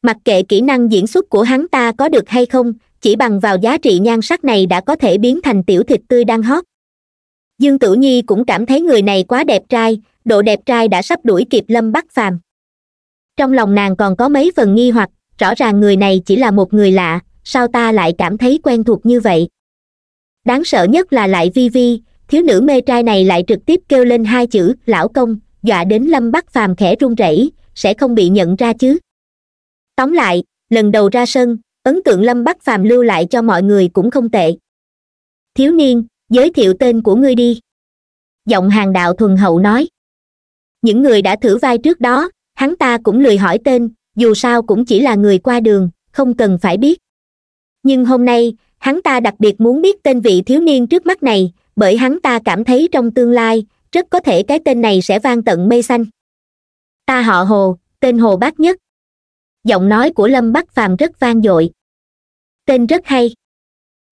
mặc kệ kỹ năng diễn xuất của hắn ta có được hay không chỉ bằng vào giá trị nhan sắc này đã có thể biến thành tiểu thịt tươi đang hót dương tử nhi cũng cảm thấy người này quá đẹp trai độ đẹp trai đã sắp đuổi kịp lâm bắc phàm trong lòng nàng còn có mấy phần nghi hoặc rõ ràng người này chỉ là một người lạ sao ta lại cảm thấy quen thuộc như vậy đáng sợ nhất là lại vi vi thiếu nữ mê trai này lại trực tiếp kêu lên hai chữ lão công dọa đến lâm bắc phàm khẽ run rẩy sẽ không bị nhận ra chứ tóm lại lần đầu ra sân ấn tượng lâm bắc phàm lưu lại cho mọi người cũng không tệ thiếu niên giới thiệu tên của ngươi đi giọng hàng đạo thuần hậu nói những người đã thử vai trước đó hắn ta cũng lười hỏi tên dù sao cũng chỉ là người qua đường không cần phải biết nhưng hôm nay hắn ta đặc biệt muốn biết tên vị thiếu niên trước mắt này bởi hắn ta cảm thấy trong tương lai rất có thể cái tên này sẽ vang tận mây xanh ta họ hồ tên hồ bát nhất giọng nói của lâm bắc phàm rất vang dội tên rất hay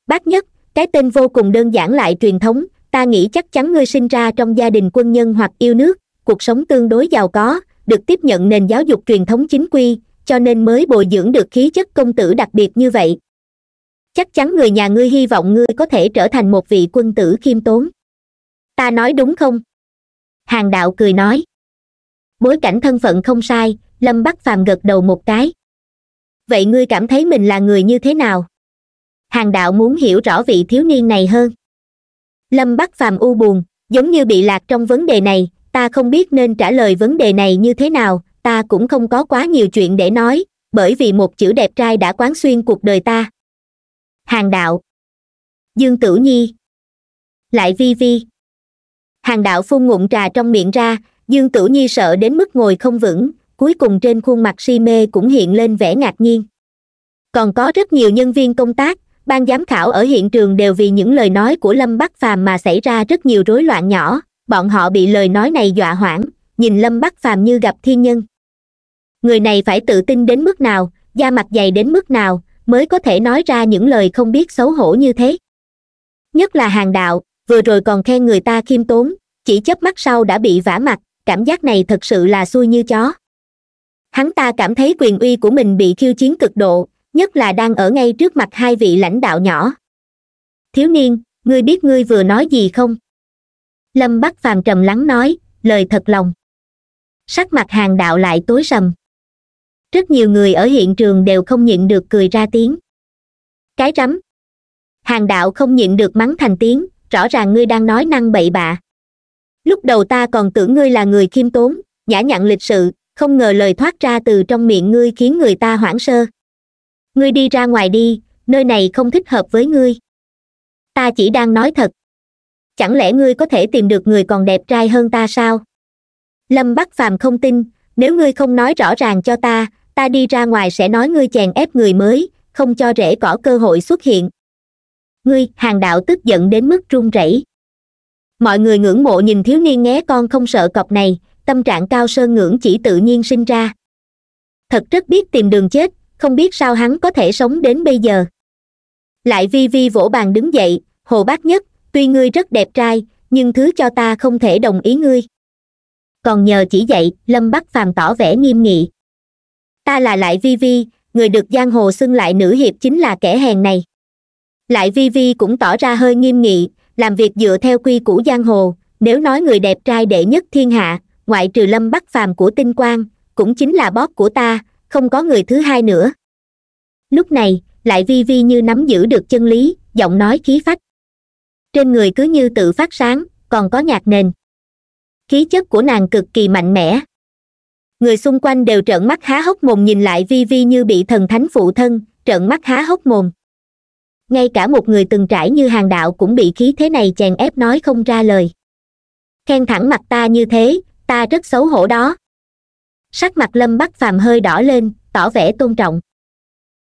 bát nhất cái tên vô cùng đơn giản lại truyền thống ta nghĩ chắc chắn ngươi sinh ra trong gia đình quân nhân hoặc yêu nước cuộc sống tương đối giàu có được tiếp nhận nền giáo dục truyền thống chính quy cho nên mới bồi dưỡng được khí chất công tử đặc biệt như vậy chắc chắn người nhà ngươi hy vọng ngươi có thể trở thành một vị quân tử khiêm tốn ta nói đúng không hàng đạo cười nói bối cảnh thân phận không sai lâm bắc phàm gật đầu một cái vậy ngươi cảm thấy mình là người như thế nào hàng đạo muốn hiểu rõ vị thiếu niên này hơn lâm bắc phàm u buồn giống như bị lạc trong vấn đề này ta không biết nên trả lời vấn đề này như thế nào ta cũng không có quá nhiều chuyện để nói bởi vì một chữ đẹp trai đã quán xuyên cuộc đời ta hàng đạo dương tử nhi lại vi vi hàng đạo phun ngụm trà trong miệng ra dương tử nhi sợ đến mức ngồi không vững cuối cùng trên khuôn mặt si mê cũng hiện lên vẻ ngạc nhiên còn có rất nhiều nhân viên công tác ban giám khảo ở hiện trường đều vì những lời nói của lâm bắc phàm mà xảy ra rất nhiều rối loạn nhỏ bọn họ bị lời nói này dọa hoảng nhìn lâm bắc phàm như gặp thiên nhân người này phải tự tin đến mức nào da mặt dày đến mức nào mới có thể nói ra những lời không biết xấu hổ như thế nhất là hàng đạo vừa rồi còn khen người ta khiêm tốn chỉ chớp mắt sau đã bị vả mặt cảm giác này thật sự là xui như chó hắn ta cảm thấy quyền uy của mình bị khiêu chiến cực độ nhất là đang ở ngay trước mặt hai vị lãnh đạo nhỏ thiếu niên ngươi biết ngươi vừa nói gì không lâm bắc phàm trầm lắng nói lời thật lòng sắc mặt hàng đạo lại tối sầm rất nhiều người ở hiện trường đều không nhịn được cười ra tiếng cái rắm hàng đạo không nhịn được mắng thành tiếng rõ ràng ngươi đang nói năng bậy bạ lúc đầu ta còn tưởng ngươi là người khiêm tốn nhã nhặn lịch sự không ngờ lời thoát ra từ trong miệng ngươi khiến người ta hoảng sơ ngươi đi ra ngoài đi nơi này không thích hợp với ngươi ta chỉ đang nói thật chẳng lẽ ngươi có thể tìm được người còn đẹp trai hơn ta sao lâm bắc phàm không tin nếu ngươi không nói rõ ràng cho ta ta đi ra ngoài sẽ nói ngươi chèn ép người mới không cho rễ cỏ cơ hội xuất hiện ngươi hàng đạo tức giận đến mức run rẩy mọi người ngưỡng mộ nhìn thiếu niên nghé con không sợ cọp này tâm trạng cao sơn ngưỡng chỉ tự nhiên sinh ra thật rất biết tìm đường chết không biết sao hắn có thể sống đến bây giờ lại vi vi vỗ bàn đứng dậy hồ bác nhất tuy ngươi rất đẹp trai nhưng thứ cho ta không thể đồng ý ngươi còn nhờ chỉ dạy lâm bắc phàm tỏ vẻ nghiêm nghị ta là lại vi vi người được giang hồ xưng lại nữ hiệp chính là kẻ hèn này lại vi vi cũng tỏ ra hơi nghiêm nghị làm việc dựa theo quy củ giang hồ nếu nói người đẹp trai đệ nhất thiên hạ ngoại trừ lâm bắc phàm của tinh quang cũng chính là bóp của ta không có người thứ hai nữa lúc này lại vi vi như nắm giữ được chân lý giọng nói khí phách trên người cứ như tự phát sáng còn có nhạc nền khí chất của nàng cực kỳ mạnh mẽ người xung quanh đều trợn mắt há hốc mồm nhìn lại vi vi như bị thần thánh phụ thân trợn mắt há hốc mồm ngay cả một người từng trải như hàng đạo cũng bị khí thế này chèn ép nói không ra lời khen thẳng mặt ta như thế ta rất xấu hổ đó sắc mặt lâm bắc phàm hơi đỏ lên tỏ vẻ tôn trọng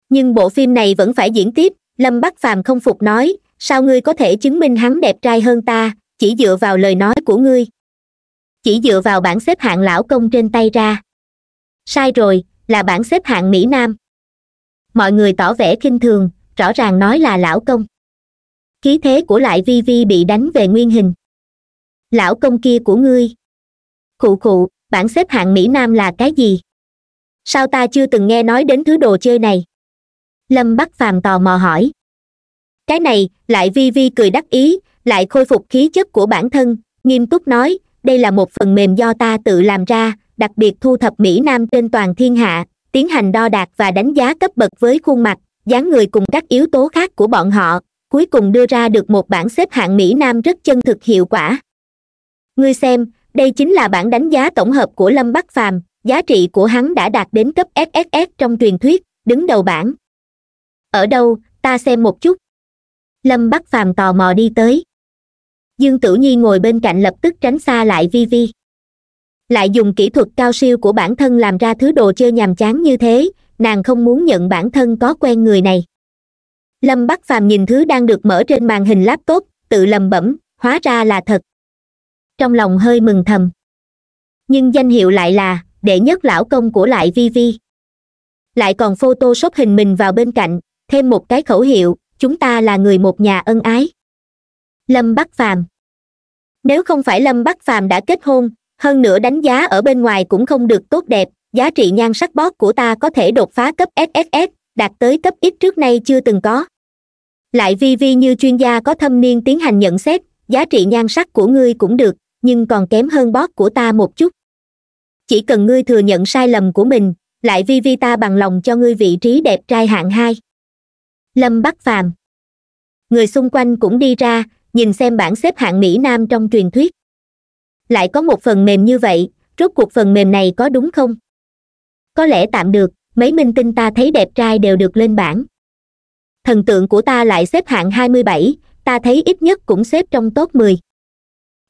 nhưng bộ phim này vẫn phải diễn tiếp lâm bắc phàm không phục nói sao ngươi có thể chứng minh hắn đẹp trai hơn ta chỉ dựa vào lời nói của ngươi chỉ dựa vào bảng xếp hạng lão công trên tay ra sai rồi là bảng xếp hạng mỹ nam mọi người tỏ vẻ kinh thường rõ ràng nói là lão công khí thế của lại vi vi bị đánh về nguyên hình lão công kia của ngươi khụ khụ bảng xếp hạng mỹ nam là cái gì sao ta chưa từng nghe nói đến thứ đồ chơi này lâm bắc phàm tò mò hỏi cái này lại vi vi cười đắc ý lại khôi phục khí chất của bản thân nghiêm túc nói đây là một phần mềm do ta tự làm ra đặc biệt thu thập mỹ nam trên toàn thiên hạ tiến hành đo đạc và đánh giá cấp bậc với khuôn mặt dáng người cùng các yếu tố khác của bọn họ cuối cùng đưa ra được một bảng xếp hạng mỹ nam rất chân thực hiệu quả ngươi xem đây chính là bản đánh giá tổng hợp của lâm bắc phàm giá trị của hắn đã đạt đến cấp sss trong truyền thuyết đứng đầu bảng ở đâu ta xem một chút lâm bắc phàm tò mò đi tới dương tử nhi ngồi bên cạnh lập tức tránh xa lại vi vi lại dùng kỹ thuật cao siêu của bản thân làm ra thứ đồ chơi nhàm chán như thế nàng không muốn nhận bản thân có quen người này lâm bắc phàm nhìn thứ đang được mở trên màn hình laptop tự lầm bẩm hóa ra là thật trong lòng hơi mừng thầm nhưng danh hiệu lại là đệ nhất lão công của lại vi vi lại còn photoshop hình mình vào bên cạnh thêm một cái khẩu hiệu chúng ta là người một nhà ân ái lâm bắc phàm nếu không phải lâm bắc phàm đã kết hôn hơn nữa đánh giá ở bên ngoài cũng không được tốt đẹp giá trị nhan sắc bót của ta có thể đột phá cấp sss đạt tới cấp ít trước nay chưa từng có lại vi vi như chuyên gia có thâm niên tiến hành nhận xét giá trị nhan sắc của ngươi cũng được nhưng còn kém hơn bót của ta một chút chỉ cần ngươi thừa nhận sai lầm của mình lại vi vi ta bằng lòng cho ngươi vị trí đẹp trai hạng hai lâm bắc phàm người xung quanh cũng đi ra nhìn xem bảng xếp hạng mỹ nam trong truyền thuyết lại có một phần mềm như vậy rốt cuộc phần mềm này có đúng không có lẽ tạm được mấy minh tinh ta thấy đẹp trai đều được lên bảng thần tượng của ta lại xếp hạng hai mươi bảy ta thấy ít nhất cũng xếp trong top mười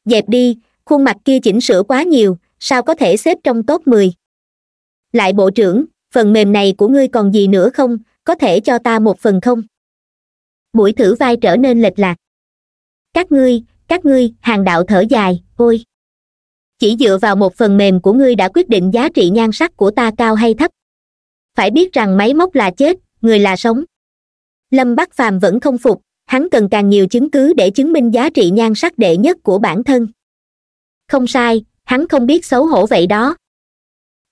dẹp đi khuôn mặt kia chỉnh sửa quá nhiều sao có thể xếp trong top mười lại bộ trưởng phần mềm này của ngươi còn gì nữa không có thể cho ta một phần không mũi thử vai trở nên lệch lạc các ngươi các ngươi hàng đạo thở dài ôi chỉ dựa vào một phần mềm của ngươi đã quyết định giá trị nhan sắc của ta cao hay thấp phải biết rằng máy móc là chết người là sống lâm bắc phàm vẫn không phục hắn cần càng nhiều chứng cứ để chứng minh giá trị nhan sắc đệ nhất của bản thân không sai hắn không biết xấu hổ vậy đó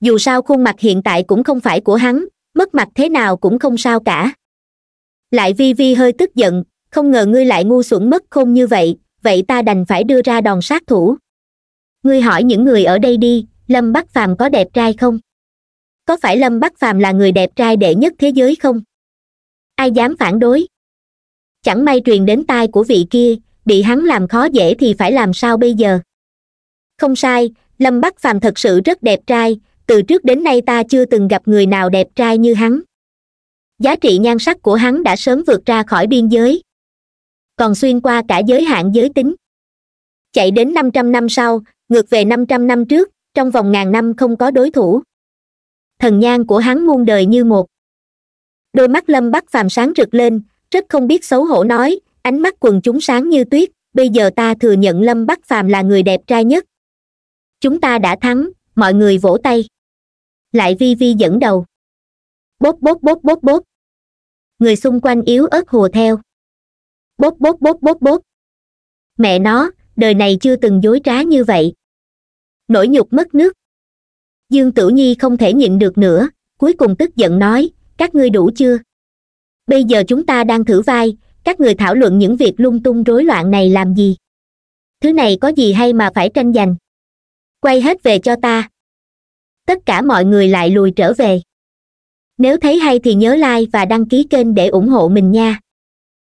dù sao khuôn mặt hiện tại cũng không phải của hắn mất mặt thế nào cũng không sao cả lại vi vi hơi tức giận không ngờ ngươi lại ngu xuẩn mất khôn như vậy vậy ta đành phải đưa ra đòn sát thủ ngươi hỏi những người ở đây đi lâm bắc phàm có đẹp trai không có phải lâm bắc phàm là người đẹp trai đệ nhất thế giới không ai dám phản đối chẳng may truyền đến tai của vị kia bị hắn làm khó dễ thì phải làm sao bây giờ không sai lâm bắc phàm thật sự rất đẹp trai từ trước đến nay ta chưa từng gặp người nào đẹp trai như hắn giá trị nhan sắc của hắn đã sớm vượt ra khỏi biên giới còn xuyên qua cả giới hạn giới tính chạy đến năm trăm năm sau ngược về năm trăm năm trước trong vòng ngàn năm không có đối thủ thần nhan của hắn muôn đời như một đôi mắt lâm bắc phàm sáng rực lên rất không biết xấu hổ nói ánh mắt quần chúng sáng như tuyết bây giờ ta thừa nhận lâm bắc phàm là người đẹp trai nhất chúng ta đã thắng mọi người vỗ tay lại vi vi dẫn đầu bốp bốp bốp bốp bốp người xung quanh yếu ớt hùa theo bốp bốp bốp bốp bốp mẹ nó đời này chưa từng dối trá như vậy nỗi nhục mất nước dương tử nhi không thể nhịn được nữa cuối cùng tức giận nói các ngươi đủ chưa bây giờ chúng ta đang thử vai các người thảo luận những việc lung tung rối loạn này làm gì thứ này có gì hay mà phải tranh giành quay hết về cho ta tất cả mọi người lại lùi trở về nếu thấy hay thì nhớ like và đăng ký kênh để ủng hộ mình nha